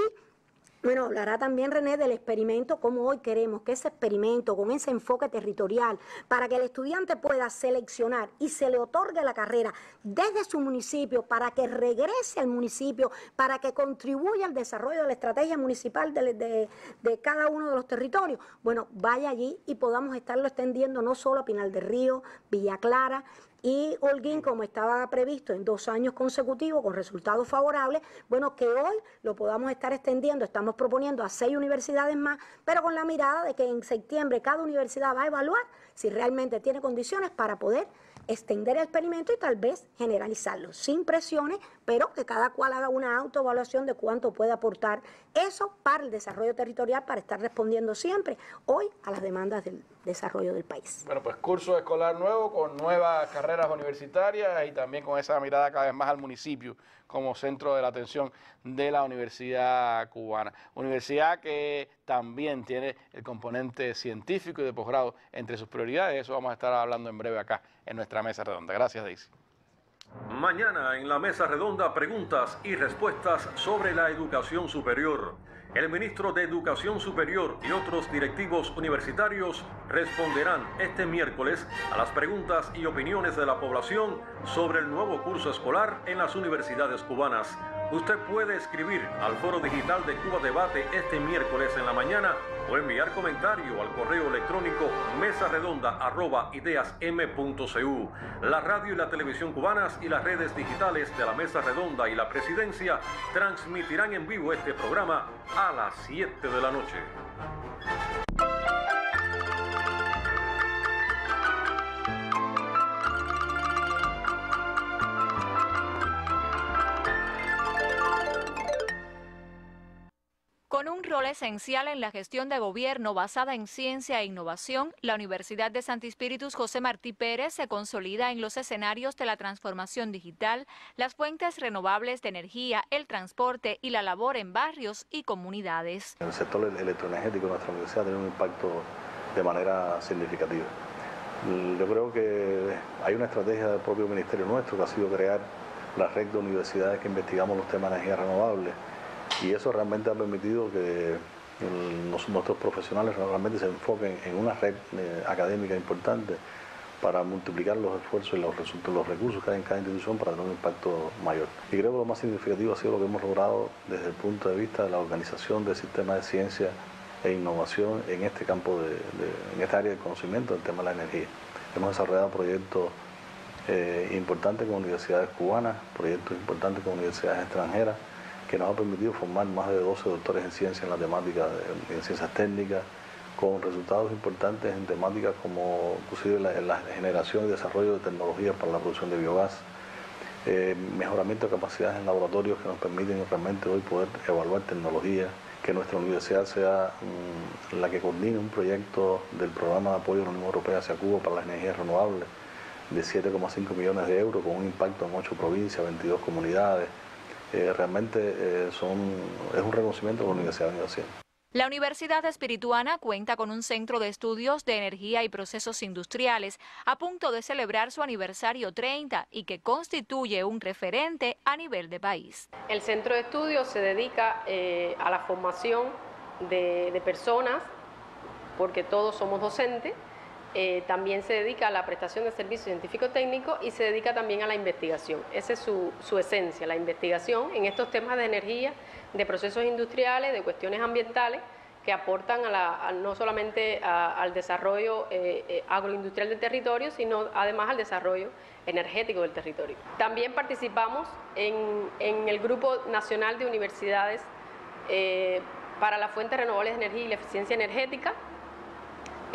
bueno, hablará también René del experimento, como hoy queremos que ese experimento, con ese enfoque territorial, para que el estudiante pueda seleccionar y se le otorgue la carrera desde su municipio, para que regrese al municipio, para que contribuya al desarrollo de la estrategia municipal de, de cada uno de los territorios. Bueno, vaya allí y podamos estarlo extendiendo no solo a Pinal del Río, Villa Clara, y Holguín, como estaba previsto en dos años consecutivos con resultados favorables, bueno, que hoy lo podamos estar extendiendo, estamos proponiendo a seis universidades más, pero con la mirada de que en septiembre cada universidad va a evaluar si realmente tiene condiciones para poder extender el experimento y tal vez generalizarlo, sin presiones, pero que cada cual haga una autoevaluación de cuánto puede aportar eso para el desarrollo territorial, para estar respondiendo siempre hoy a las demandas del, desarrollo del país. Bueno, pues curso escolar nuevo con nuevas carreras universitarias y también con esa mirada cada vez más al municipio como centro de la atención de la Universidad Cubana. Universidad que también tiene el componente científico y de posgrado entre sus prioridades. Eso vamos a estar hablando en breve acá en nuestra mesa redonda. Gracias, Daisy. Mañana en la mesa redonda preguntas y respuestas sobre la educación superior. El ministro de Educación Superior y otros directivos universitarios responderán este miércoles a las preguntas y opiniones de la población sobre el nuevo curso escolar en las universidades cubanas. Usted puede escribir al foro digital de Cuba Debate este miércoles en la mañana o enviar comentario al correo electrónico mesarredonda.ideasm.cu. La radio y la televisión cubanas y las redes digitales de la Mesa Redonda y la Presidencia transmitirán en vivo este programa a las 7 de la noche. rol esencial en la gestión de gobierno basada en ciencia e innovación, la Universidad de Santi Espíritu José Martí Pérez se consolida en los escenarios de la transformación digital, las fuentes renovables de energía, el transporte y la labor en barrios y comunidades. el sector electroenergético nuestra universidad tiene un impacto de manera significativa. Yo creo que hay una estrategia del propio ministerio nuestro que ha sido crear la red de universidades que investigamos los temas de energía renovable y eso realmente ha permitido que mm, nuestros profesionales realmente se enfoquen en una red eh, académica importante para multiplicar los esfuerzos y los, recursos que hay en cada institución para tener un impacto mayor. Y creo que lo más significativo ha sido lo que hemos logrado desde el punto de vista de la organización del sistema de ciencia e innovación en este campo, de, en esta área de conocimiento, del tema de la energía. Hemos desarrollado proyectos eh, importantes con universidades cubanas, proyectos importantes con universidades extranjeras, que nos ha permitido formar más de 12 doctores en ciencia en la temática, en ciencias técnicas, con resultados importantes en temáticas como inclusive la, generación y desarrollo de tecnologías para la producción de biogás, eh, mejoramiento de capacidades en laboratorios que nos permiten realmente hoy poder evaluar tecnologías, que nuestra universidad sea mm, la que coordine un proyecto del programa de apoyo de la Unión Europea hacia Cuba para las energías renovables de 7,5 millones de euros con un impacto en 8 provincias, 22 comunidades, eh, realmente eh, es un reconocimiento que la universidad de venido haciendo. La Universidad Espirituana cuenta con un centro de estudios de energía y procesos industriales a punto de celebrar su aniversario 30 y que constituye un referente a nivel de país. El centro de estudios se dedica eh, a la formación de personas, porque todos somos docentes, eh, también se dedica a la prestación de servicios científico técnicos y se dedica también a la investigación. Esa es su, esencia, la investigación en estos temas de energía, de procesos industriales, de cuestiones ambientales que aportan no solamente al desarrollo eh, eh, agroindustrial del territorio, sino además al desarrollo energético del territorio. También participamos en, el Grupo Nacional de Universidades para las Fuentes Renovables de Energía y la Eficiencia Energética,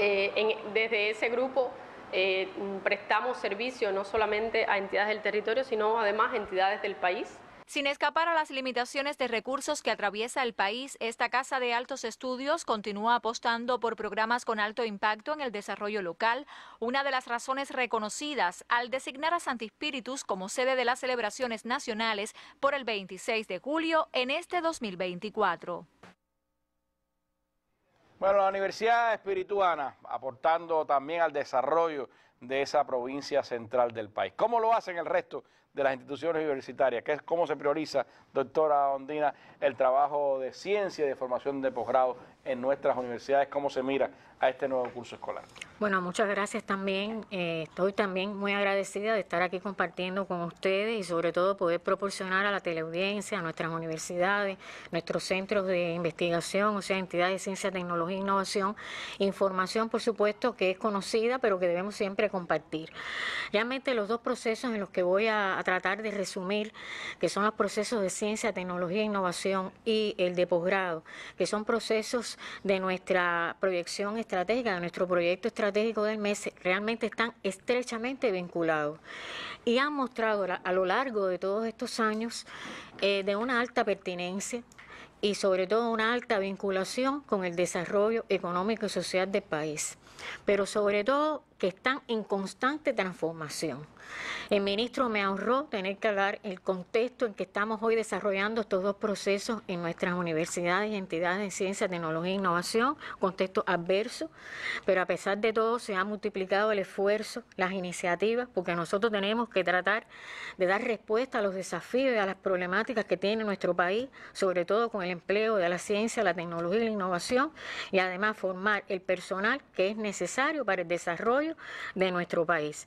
eh, desde ese grupo eh, prestamos servicio no solamente a entidades del territorio, sino además a entidades del país. Sin escapar a las limitaciones de recursos que atraviesa el país, esta Casa de Altos Estudios continúa apostando por programas con alto impacto en el desarrollo local, una de las razones reconocidas al designar a Spíritus como sede de las celebraciones nacionales por el 26 de julio en este 2024. Bueno, la Universidad Espirituana aportando también al desarrollo de esa provincia central del país. ¿Cómo lo hacen el resto de las instituciones universitarias? ¿Qué es, ¿Cómo se prioriza, doctora Ondina, el trabajo de ciencia y de formación de posgrado en nuestras universidades, cómo se mira a este nuevo curso escolar. Bueno, muchas gracias también. Eh, estoy también muy agradecida de estar aquí compartiendo con ustedes y sobre todo poder proporcionar a la teleaudiencia, a nuestras universidades, nuestros centros de investigación, o sea, entidades de ciencia, tecnología e innovación, información, por supuesto, que es conocida, pero que debemos siempre compartir. Realmente los dos procesos en los que voy a, a tratar de resumir, que son los procesos de ciencia, tecnología e innovación y el de posgrado, que son procesos de nuestra proyección estratégica, de nuestro proyecto estratégico del mes, realmente están estrechamente vinculados y han mostrado a lo largo de todos estos años eh, de una alta pertinencia y sobre todo una alta vinculación con el desarrollo económico y social del país. Pero sobre todo que están en constante transformación. El ministro me ahorró tener que dar el contexto en que estamos hoy desarrollando estos dos procesos en nuestras universidades y entidades en ciencia, tecnología e innovación, contexto adverso, pero a pesar de todo se ha multiplicado el esfuerzo, las iniciativas, porque nosotros tenemos que tratar de dar respuesta a los desafíos y a las problemáticas que tiene nuestro país, sobre todo con el empleo de la ciencia, la tecnología y la innovación, y además formar el personal que es necesario para el desarrollo de nuestro país.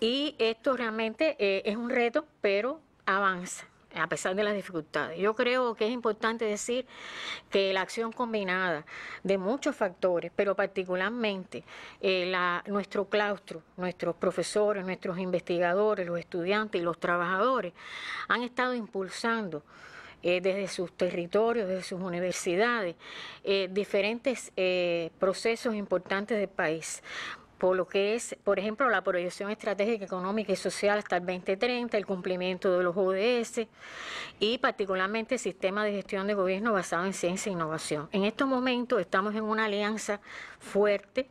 Y esto realmente eh, es un reto, pero avanza a pesar de las dificultades. Yo creo que es importante decir que la acción combinada de muchos factores, pero particularmente eh, nuestro claustro, nuestros profesores, nuestros investigadores, los estudiantes y los trabajadores han estado impulsando eh, desde sus territorios, desde sus universidades, diferentes procesos importantes del país por lo que es, por ejemplo, la proyección estratégica económica y social hasta el 2030, el cumplimiento de los ODS y particularmente el sistema de gestión de gobierno basado en ciencia e innovación. En estos momentos estamos en una alianza fuerte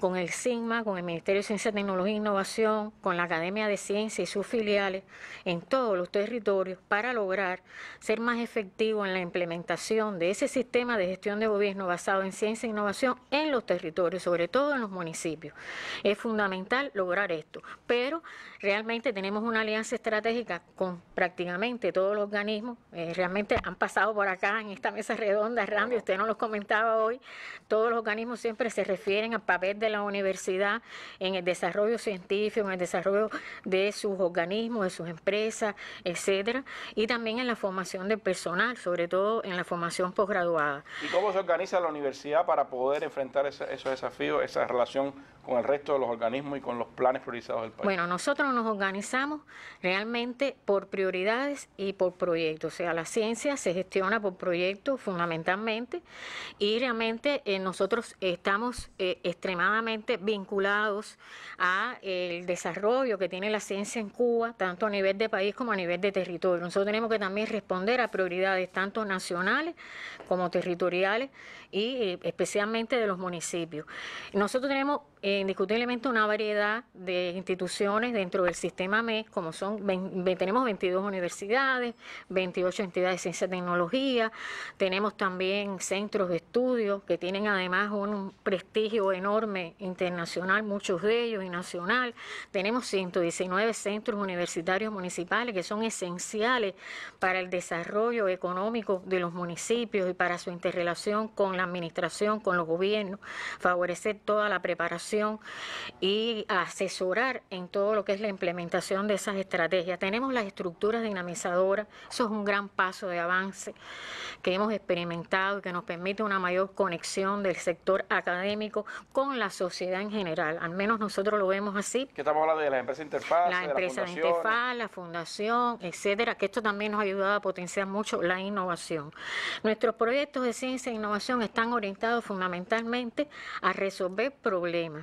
con el SIGMA, con el Ministerio de Ciencia, Tecnología e Innovación, con la Academia de Ciencia y sus filiales en todos los territorios para lograr ser más efectivo en la implementación de ese sistema de gestión de gobierno basado en ciencia e innovación en los territorios, sobre todo en los municipios. Es fundamental lograr esto, pero realmente tenemos una alianza estratégica con prácticamente todos los organismos, eh, realmente han pasado por acá en esta mesa redonda, Randy, usted no los comentaba hoy, todos los organismos siempre se refieren al papel de la universidad en el desarrollo científico, en el desarrollo de sus organismos, de sus empresas, etcétera, y también en la formación de personal, sobre todo en la formación posgraduada. ¿Y cómo se organiza la universidad para poder enfrentar esos desafíos, esa relación con el resto de los organismos y con los planes priorizados del país? Bueno, nosotros nos organizamos realmente por prioridades y por proyectos. O sea, la ciencia se gestiona por proyectos fundamentalmente y realmente eh, nosotros estamos eh, extremadamente vinculados a eh, el desarrollo que tiene la ciencia en Cuba, tanto a nivel de país como a nivel de territorio. Nosotros tenemos que también responder a prioridades tanto nacionales como territoriales y eh, especialmente de los municipios. Nosotros tenemos eh, indiscutiblemente una variedad de instituciones dentro del sistema MES, como son, tenemos 22 universidades, 28 entidades de ciencia y tecnología, tenemos también centros de estudio que tienen además un prestigio enorme internacional, muchos de ellos y nacional, tenemos 119 centros universitarios municipales que son esenciales para el desarrollo económico de los municipios y para su interrelación con la administración, con los gobiernos, favorecer toda la preparación y asesorar en todo lo que es la implementación de esas estrategias. Tenemos las estructuras dinamizadoras, eso es un gran paso de avance que hemos experimentado y que nos permite una mayor conexión del sector académico con la sociedad en general, al menos nosotros lo vemos así. qué estamos hablando de las empresas interfaz, la empresa de, interfaz, la fundación, etcétera, que esto también nos ha ayudado a potenciar mucho la innovación. Nuestros proyectos de ciencia e innovación están orientados fundamentalmente a resolver problemas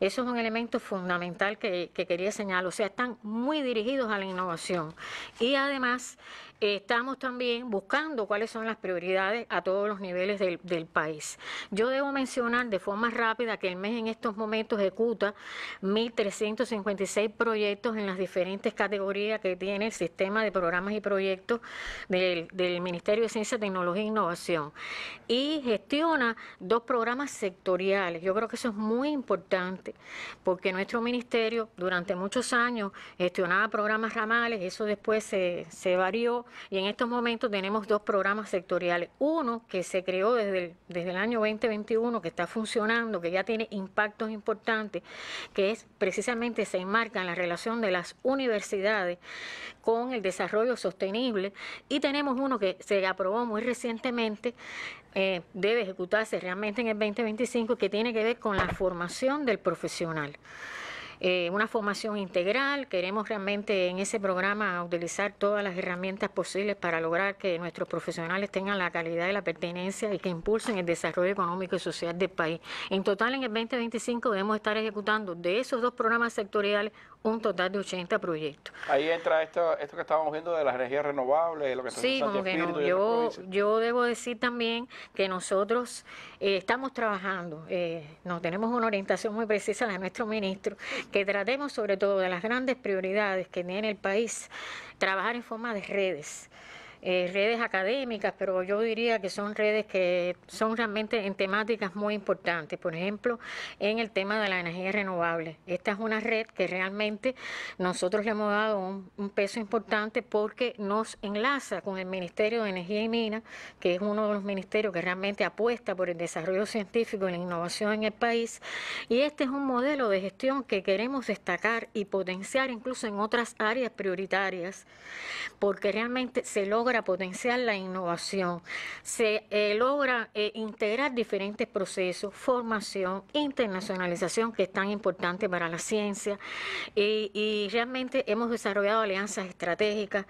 eso es un elemento fundamental que, que quería señalar. O sea, están muy dirigidos a la innovación. Y además estamos también buscando cuáles son las prioridades a todos los niveles del, país. Yo debo mencionar de forma rápida que el MES en estos momentos ejecuta 1.356 proyectos en las diferentes categorías que tiene el sistema de programas y proyectos del, Ministerio de Ciencia, Tecnología e Innovación y gestiona dos programas sectoriales. Yo creo que eso es muy importante porque nuestro ministerio durante muchos años gestionaba programas ramales, eso después se, se varió y en estos momentos tenemos dos programas sectoriales. Uno que se creó desde el, año 2021, que está funcionando, que ya tiene impactos importantes, que es precisamente se enmarca en la relación de las universidades con el desarrollo sostenible. Y tenemos uno que se aprobó muy recientemente, eh, debe ejecutarse realmente en el 2025, que tiene que ver con la formación del profesional. Eh, una formación integral. Queremos realmente en ese programa utilizar todas las herramientas posibles para lograr que nuestros profesionales tengan la calidad y la pertenencia y que impulsen el desarrollo económico y social del país. En total, en el 2025 debemos estar ejecutando de esos dos programas sectoriales un total de 80 proyectos. Ahí entra esto, esto que estábamos viendo de las energías renovables, lo que está Sí, como que no. Yo, yo debo decir también que nosotros eh, estamos trabajando, eh, nos tenemos una orientación muy precisa de nuestro ministro, que tratemos sobre todo de las grandes prioridades que tiene el país, trabajar en forma de redes eh, redes académicas, pero yo diría que son redes que son realmente en temáticas muy importantes, por ejemplo, en el tema de la energía renovable. Esta es una red que realmente nosotros le hemos dado un, peso importante porque nos enlaza con el Ministerio de Energía y Minas, que es uno de los ministerios que realmente apuesta por el desarrollo científico y la innovación en el país. Y este es un modelo de gestión que queremos destacar y potenciar incluso en otras áreas prioritarias, porque realmente se logra logra potenciar la innovación, se eh, logra eh, integrar diferentes procesos, formación, internacionalización, que es tan importante para la ciencia, y, realmente hemos desarrollado alianzas estratégicas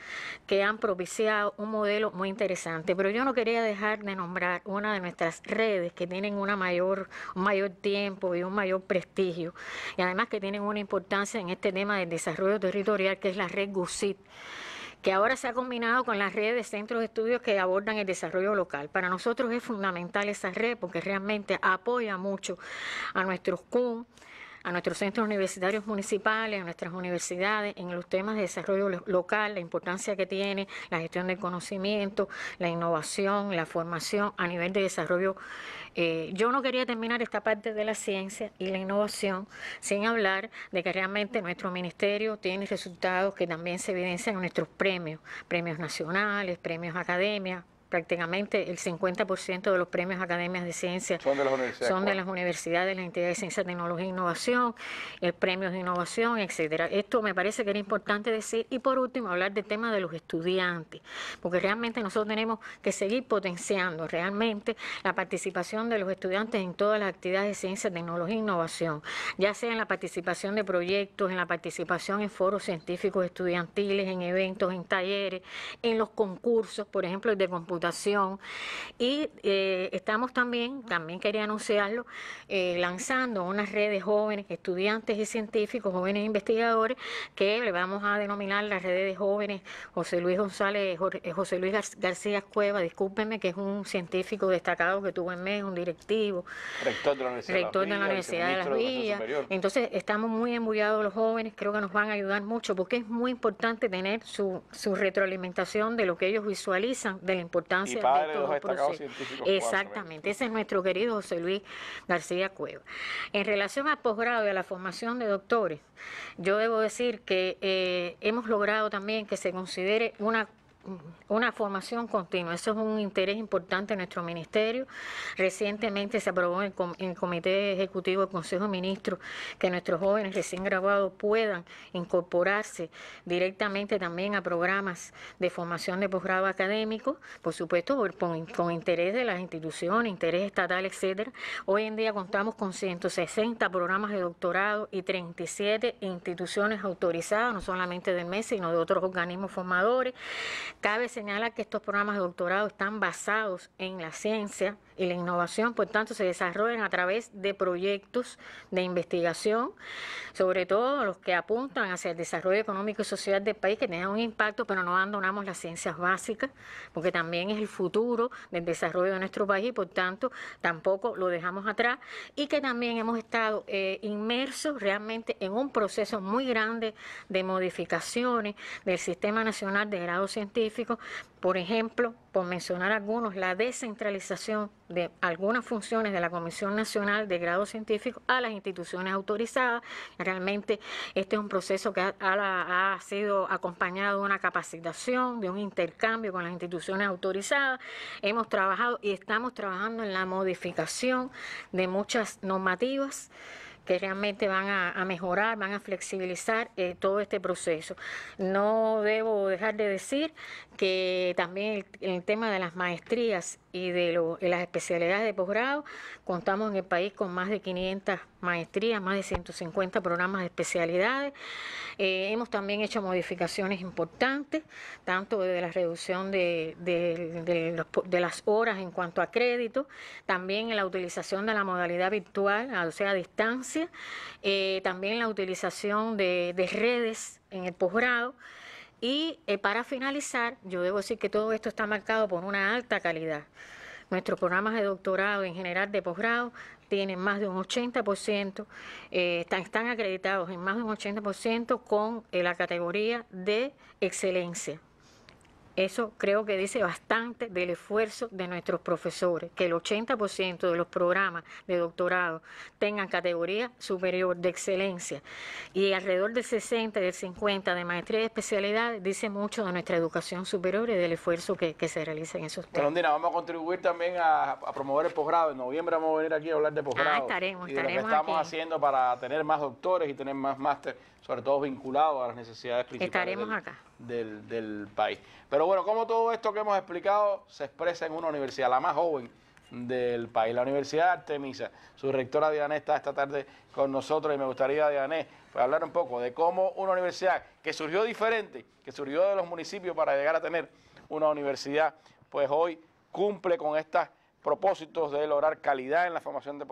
que han propiciado un modelo muy interesante. Pero yo no quería dejar de nombrar una de nuestras redes que tienen una mayor, mayor tiempo y un mayor prestigio, y además que tienen una importancia en este tema del desarrollo territorial, que es la red GUSIT que ahora se ha combinado con las redes de centros de estudios que abordan el desarrollo local. Para nosotros es fundamental esa red porque realmente apoya mucho a nuestros CUM, a nuestros centros universitarios municipales, a nuestras universidades, en los temas de desarrollo local, la importancia que tiene la gestión del conocimiento, la innovación, la formación a nivel de desarrollo. Eh, yo no quería terminar esta parte de la ciencia y la innovación sin hablar de que realmente nuestro ministerio tiene resultados que también se evidencian en nuestros premios, premios nacionales, premios academia prácticamente el 50% de los premios Academias de ciencia son de las universidades, son de las, entidades de ciencia, tecnología e innovación, el premios de innovación, etcétera. Esto me parece que era importante decir. Y por último, hablar del tema de los estudiantes, porque realmente nosotros tenemos que seguir potenciando realmente la participación de los estudiantes en todas las actividades de ciencia, tecnología e innovación, ya sea en la participación de proyectos, en la participación en foros científicos estudiantiles, en eventos, en talleres, en los concursos, por ejemplo, de computación y eh, estamos también, también quería anunciarlo, eh, lanzando unas redes jóvenes, estudiantes y científicos, jóvenes investigadores, que le vamos a denominar las redes de jóvenes José Luis González, eh, José Luis García Cueva, discúlpenme, que es un científico destacado que tuvo en MES, un directivo. Rector de la Universidad, de, la Universidad Entonces, estamos muy embullados los jóvenes, creo que nos van a ayudar mucho, porque es muy importante tener su, su retroalimentación de lo que ellos visualizan, de la importancia padre de Exactamente, ese es nuestro querido José Luis García Cueva. En relación al posgrado y a la formación de doctores, yo debo decir que eh, hemos logrado también que se considere una una formación continua. Eso es un interés importante en nuestro ministerio. Recientemente se aprobó en el Comité Ejecutivo del Consejo de Ministros que nuestros jóvenes recién graduados puedan incorporarse directamente también a programas de formación de posgrado académico, por supuesto con, con, interés de las instituciones, interés estatal, etcétera. Hoy en día contamos con 160 programas de doctorado y 37 instituciones autorizadas, no solamente del MES, sino de otros organismos formadores Cabe señalar que estos programas de doctorado están basados en la ciencia, y la innovación, por pues, tanto, se desarrollan a través de proyectos de investigación, sobre todo los que apuntan hacia el desarrollo económico y social del país, que tengan un impacto, pero no abandonamos las ciencias básicas, porque también es el futuro del desarrollo de nuestro país y, por tanto, tampoco lo dejamos atrás, y que también hemos estado eh, inmersos realmente en un proceso muy grande de modificaciones del Sistema Nacional de Grado Científico, por ejemplo, por mencionar algunos, la descentralización de algunas funciones de la Comisión Nacional de Grado Científico a las instituciones autorizadas. Realmente este es un proceso que ha, sido acompañado de una capacitación, de un intercambio con las instituciones autorizadas. Hemos trabajado y estamos trabajando en la modificación de muchas normativas que realmente van a, mejorar, van a flexibilizar eh, todo este proceso. No debo dejar de decir que también el, el, tema de las maestrías y de, las especialidades de posgrado, contamos en el país con más de 500 maestrías, más de 150 programas de especialidades. Eh, hemos también hecho modificaciones importantes, tanto de la reducción de, las horas en cuanto a crédito, también en la utilización de la modalidad virtual, o sea, a distancia, eh, también la utilización de redes en el posgrado. Y eh, para finalizar, yo debo decir que todo esto está marcado por una alta calidad. Nuestros programas de doctorado, en general de posgrado, tienen más de un 80%, eh, están, acreditados en más de un 80% con eh, la categoría de excelencia. Eso creo que dice bastante del esfuerzo de nuestros profesores, que el 80% de los programas de doctorado tengan categoría superior de excelencia y alrededor del 60 y del 50 de maestría de especialidad dice mucho de nuestra educación superior y del esfuerzo que, se realiza en esos temas. Londina, vamos a contribuir también a, promover el posgrado. En noviembre vamos a venir aquí a hablar de posgrado. Ah, estaremos, y estaremos lo estamos haciendo para tener más doctores y tener más máster sobre todo vinculado a las necesidades principales del, país. Pero bueno, como todo esto que hemos explicado se expresa en una universidad, la más joven del país, la Universidad Artemisa. Su rectora Diané está esta tarde con nosotros y me gustaría, Diané, pues, hablar un poco de cómo una universidad que surgió diferente, que surgió de los municipios para llegar a tener una universidad, pues hoy cumple con estos propósitos de lograr calidad en la formación de,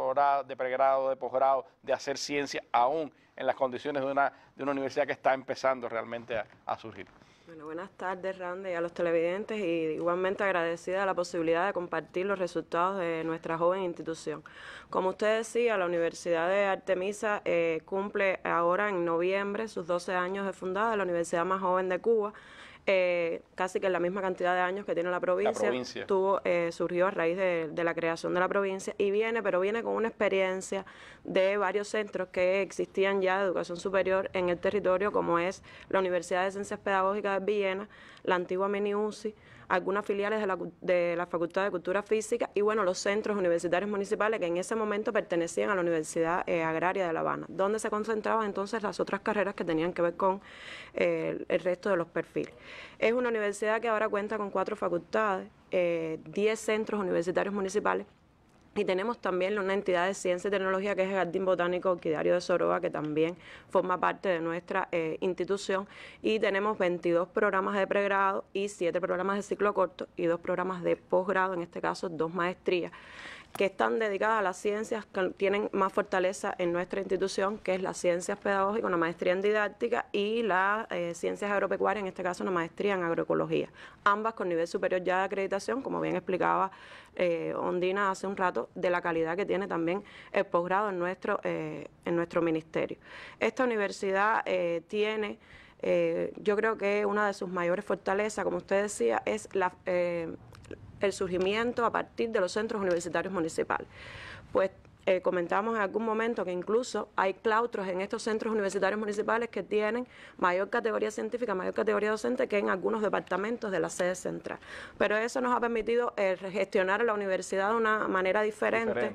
de pregrado, de posgrado, de hacer ciencia aún en las condiciones de una, universidad que está empezando realmente a, surgir. Bueno, buenas tardes, Randy, a los televidentes y igualmente agradecida la posibilidad de compartir los resultados de nuestra joven institución. Como usted decía, la Universidad de Artemisa eh, cumple ahora en noviembre sus 12 años de fundada, la universidad más joven de Cuba. Eh, casi que en la misma cantidad de años que tiene la provincia, Tuvo, eh, surgió a raíz de, de, la creación de la provincia y viene, pero viene con una experiencia de varios centros que existían ya de educación superior en el territorio, como es la Universidad de Ciencias Pedagógicas de Viena, la antigua Mini algunas filiales de la, de la Facultad de Cultura Física y bueno, los centros universitarios municipales que en ese momento pertenecían a la Universidad eh, Agraria de La Habana, donde se concentraban entonces las otras carreras que tenían que ver con eh, el resto de los perfiles. Es una universidad que ahora cuenta con cuatro facultades, eh, diez centros universitarios municipales y tenemos también una entidad de ciencia y tecnología que es el Jardín Botánico Orquidario de Soroba, que también forma parte de nuestra eh, institución. Y tenemos 22 programas de pregrado y 7 programas de ciclo corto y 2 programas de posgrado, en este caso dos maestrías que están dedicadas a las ciencias que tienen más fortaleza en nuestra institución, que es las ciencias pedagógicas, una maestría en didáctica y las eh, ciencias agropecuarias, en este caso una maestría en agroecología. Ambas con nivel superior ya de acreditación, como bien explicaba eh, Ondina hace un rato, de la calidad que tiene también el posgrado en nuestro, eh, en nuestro ministerio. Esta universidad tiene... yo creo que una de sus mayores fortalezas, como usted decía, es la, el surgimiento a partir de los centros universitarios municipales. Pues eh, comentamos en algún momento que incluso hay claustros en estos centros universitarios municipales que tienen mayor categoría científica, mayor categoría docente que en algunos departamentos de la sede central. Pero eso nos ha permitido eh, gestionar la universidad de una manera diferente.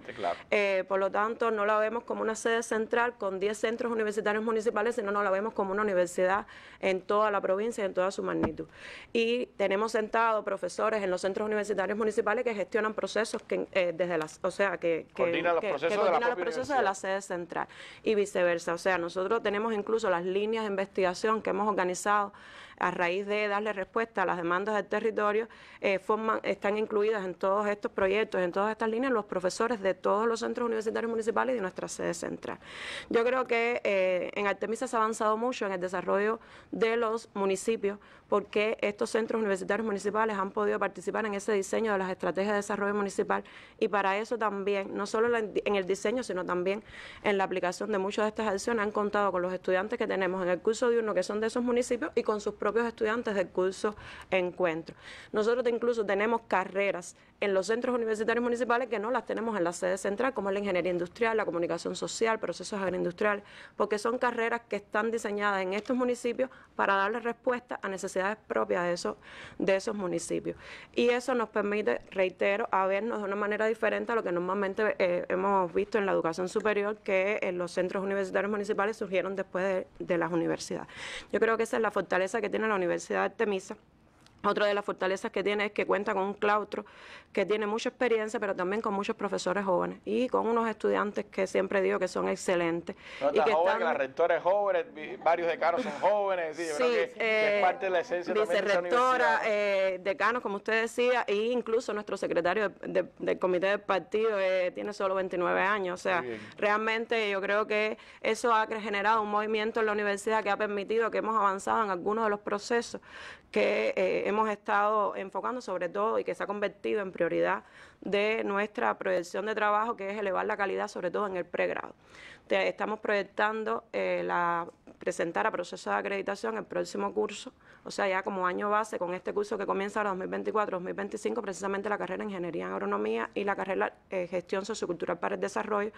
Eh, por lo tanto, no la vemos como una sede central con 10 centros universitarios municipales, sino no la vemos como una universidad en toda la provincia y en toda su magnitud. Y tenemos sentados profesores en los centros universitarios municipales que gestionan procesos eh, desde las, o sea, que, Coordina que que de, los procesos de la sede central y viceversa. O sea, nosotros tenemos incluso las líneas de investigación que hemos organizado a raíz de darle respuesta a las demandas del territorio, eh, están incluidas en todos estos proyectos, en todas estas líneas, los profesores de todos los centros universitarios municipales y de nuestra sede central. Yo creo que eh, en Artemisa se ha avanzado mucho en el desarrollo de los municipios porque estos centros universitarios municipales han podido participar en ese diseño de las estrategias de desarrollo municipal y para eso también, no solo en el diseño, sino también en la aplicación de muchas de estas acciones, han contado con los estudiantes que tenemos en el curso de diurno, que son de esos municipios, y con sus propios estudiantes del curso encuentro. Nosotros incluso tenemos carreras en los centros universitarios municipales que no las tenemos en la sede central, como la ingeniería industrial, la comunicación social, procesos agroindustriales, porque son carreras que están diseñadas en estos municipios para darle respuesta a necesidades propias de esos, de esos municipios. Y eso nos permite, reitero, a vernos de una manera diferente a lo que normalmente eh, hemos visto en la educación superior, que en los centros universitarios municipales surgieron después de, las universidades. Yo creo que esa es la fortaleza que tiene la Universidad de Artemisa otra de las fortalezas que tiene es que cuenta con un claustro que tiene mucha experiencia, pero también con muchos profesores jóvenes y con unos estudiantes que siempre digo que son excelentes. y que joven, varios decanos son jóvenes, sí, es eh, parte de la esencia universidad. eh, decanos, como usted decía, e incluso nuestro secretario del comité del partido eh, tiene solo 29 años, o sea, realmente yo creo que eso ha generado un movimiento en la universidad que ha permitido que hemos avanzado en algunos de los procesos que eh, hemos estado enfocando sobre todo y que se ha convertido en prioridad de nuestra proyección de trabajo, que es elevar la calidad, sobre todo en el pregrado. Estamos proyectando eh, la, presentar a proceso de acreditación el próximo curso, o sea, ya como año base con este curso que comienza ahora 2024-2025, precisamente la carrera de Ingeniería en Agronomía y la carrera de eh, Gestión Sociocultural para el Desarrollo,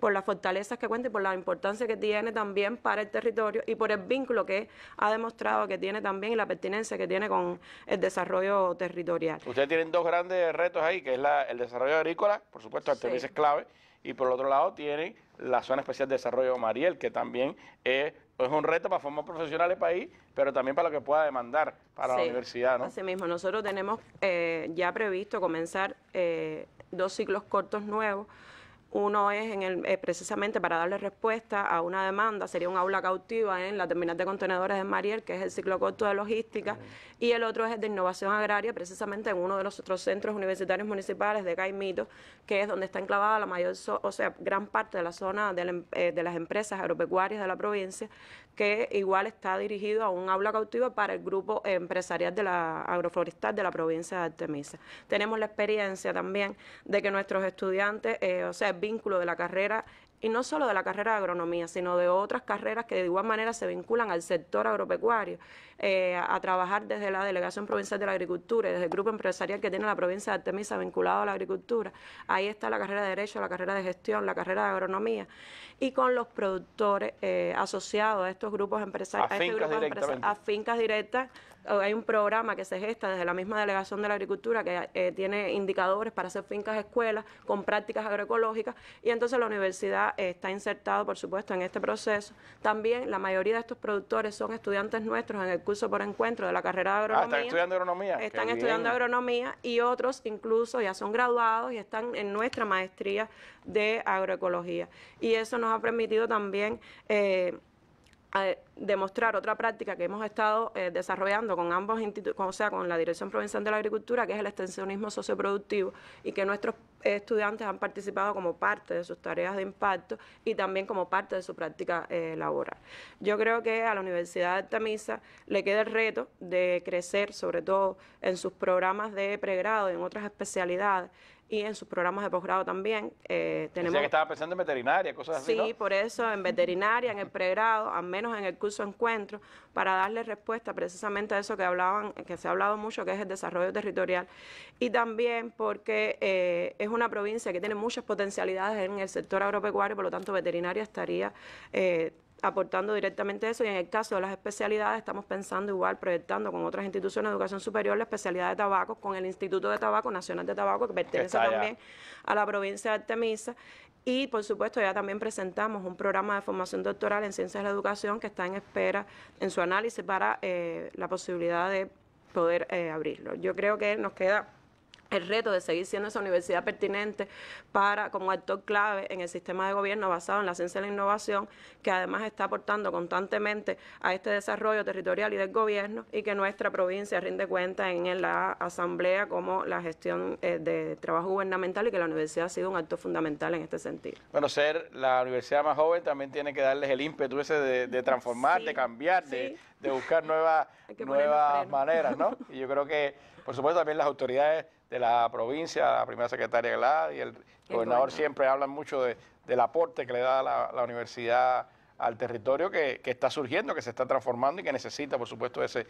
por las fortalezas que cuenta y por la importancia que tiene también para el territorio y por el vínculo que ha demostrado que tiene también y la pertinencia que tiene con el desarrollo territorial. Ustedes tienen dos grandes retos ahí, que es la el desarrollo agrícola, por supuesto, es clave, y por otro lado tienen la zona especial de desarrollo Mariel, que también eh, es, un reto para formar profesionales país, pero también para lo que pueda demandar para la universidad. ¿no? Así mismo, nosotros tenemos eh, ya previsto comenzar eh, dos ciclos cortos nuevos uno es en el, eh, precisamente para darle respuesta a una demanda, sería un aula cautiva en la terminal de contenedores de Mariel, que es el ciclo corto de logística, y el otro es el de innovación agraria, precisamente en uno de los otros centros universitarios municipales de Caimito, que es donde está enclavada la mayor, o sea, gran parte de la zona em, eh, de las empresas agropecuarias de la provincia, que igual está dirigido a un aula cautiva para el grupo empresarial de la agroforestal de la provincia de Artemisa. Tenemos la experiencia también de que nuestros estudiantes, eh, o sea, el vínculo de la carrera y no solo de la carrera de agronomía, sino de otras carreras que de igual manera se vinculan al sector agropecuario, eh, a, trabajar desde la Delegación Provincial de la Agricultura desde el grupo empresarial que tiene la provincia de Artemisa vinculado a la agricultura. Ahí está la carrera de Derecho, la carrera de Gestión, la carrera de Agronomía y con los productores eh, asociados a estos grupos empresariales, este a fincas directas hay un programa que se gesta desde la misma Delegación de la Agricultura que eh, tiene indicadores para hacer fincas escuelas con prácticas agroecológicas y entonces la universidad está insertada, por supuesto, en este proceso. También la mayoría de estos productores son estudiantes nuestros en el curso por encuentro de la carrera de ah, agronomía. están estudiando agronomía. Están estudiando agronomía y otros incluso ya son graduados y están en nuestra maestría de agroecología. Y eso nos ha permitido también... Eh, demostrar otra práctica que hemos estado eh, desarrollando con ambos institutos, o sea, con la Dirección Provincial de la Agricultura, que es el extensionismo socioproductivo, y que nuestros estudiantes han participado como parte de sus tareas de impacto y también como parte de su práctica eh, laboral. Yo creo que a la Universidad de Artemisa le queda el reto de crecer, sobre todo en sus programas de pregrado y en otras especialidades, y en sus programas de posgrado también. Eh, tenemos, o que estaba pensando en veterinaria, cosas así. Sí, por eso, en veterinaria, en el pregrado, al menos en el curso Encuentro, para darle respuesta precisamente a eso que hablaban, que se ha hablado mucho, que es el desarrollo territorial. Y también porque eh, es una provincia que tiene muchas potencialidades en el sector agropecuario, por lo tanto, veterinaria estaría eh, aportando directamente eso y en el caso de las especialidades estamos pensando igual, proyectando con otras instituciones de educación superior la especialidad de tabaco, con el Instituto de Tabaco Nacional de Tabaco, que pertenece también a la provincia de Artemisa. Y por supuesto ya también presentamos un programa de formación doctoral en ciencias de la educación que está en espera en su análisis para eh, la posibilidad de poder eh, abrirlo. Yo creo que nos queda el reto de seguir siendo esa universidad pertinente para como actor clave en el sistema de gobierno basado en la ciencia y la innovación, que además está aportando constantemente a este desarrollo territorial y del gobierno y que nuestra provincia rinde cuenta en, la asamblea como la gestión eh, de trabajo gubernamental y que la universidad ha sido un actor fundamental en este sentido. Bueno, ser la universidad más joven también tiene que darles el ímpetu ese de, transformar, de cambiar, de, buscar nuevas, nuevas maneras, ¿no? Y yo creo que, por supuesto, también las autoridades de la provincia, la primera secretaria Gladys, y el gobernador siempre hablan mucho del aporte que le da la, la universidad al territorio que, está surgiendo, que se está transformando y que necesita, por supuesto, de ese,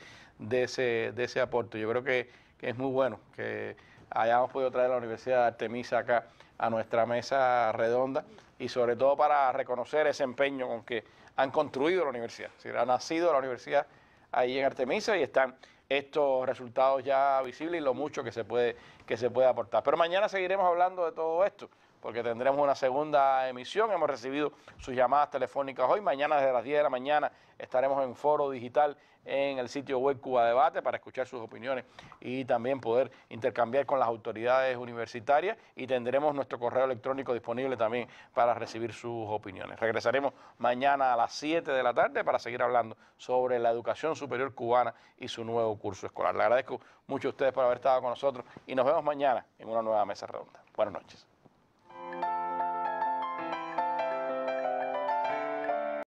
ese, ese aporte. Yo creo que, es muy bueno que hayamos podido traer a la Universidad de Artemisa acá a nuestra mesa redonda y sobre todo para reconocer ese empeño con que han construido la universidad. ha nacido la universidad ahí en Artemisa y están estos resultados ya visibles y lo mucho que se puede, que se puede aportar. Pero mañana seguiremos hablando de todo esto porque tendremos una segunda emisión. Hemos recibido sus llamadas telefónicas hoy. Mañana desde las 10 de la mañana estaremos en foro digital en el sitio web Cuba Debate para escuchar sus opiniones y también poder intercambiar con las autoridades universitarias y tendremos nuestro correo electrónico disponible también para recibir sus opiniones. Regresaremos mañana a las 7 de la tarde para seguir hablando sobre la educación superior cubana y su nuevo curso escolar. Le agradezco mucho a ustedes por haber estado con nosotros y nos vemos mañana en una nueva mesa redonda. Buenas noches.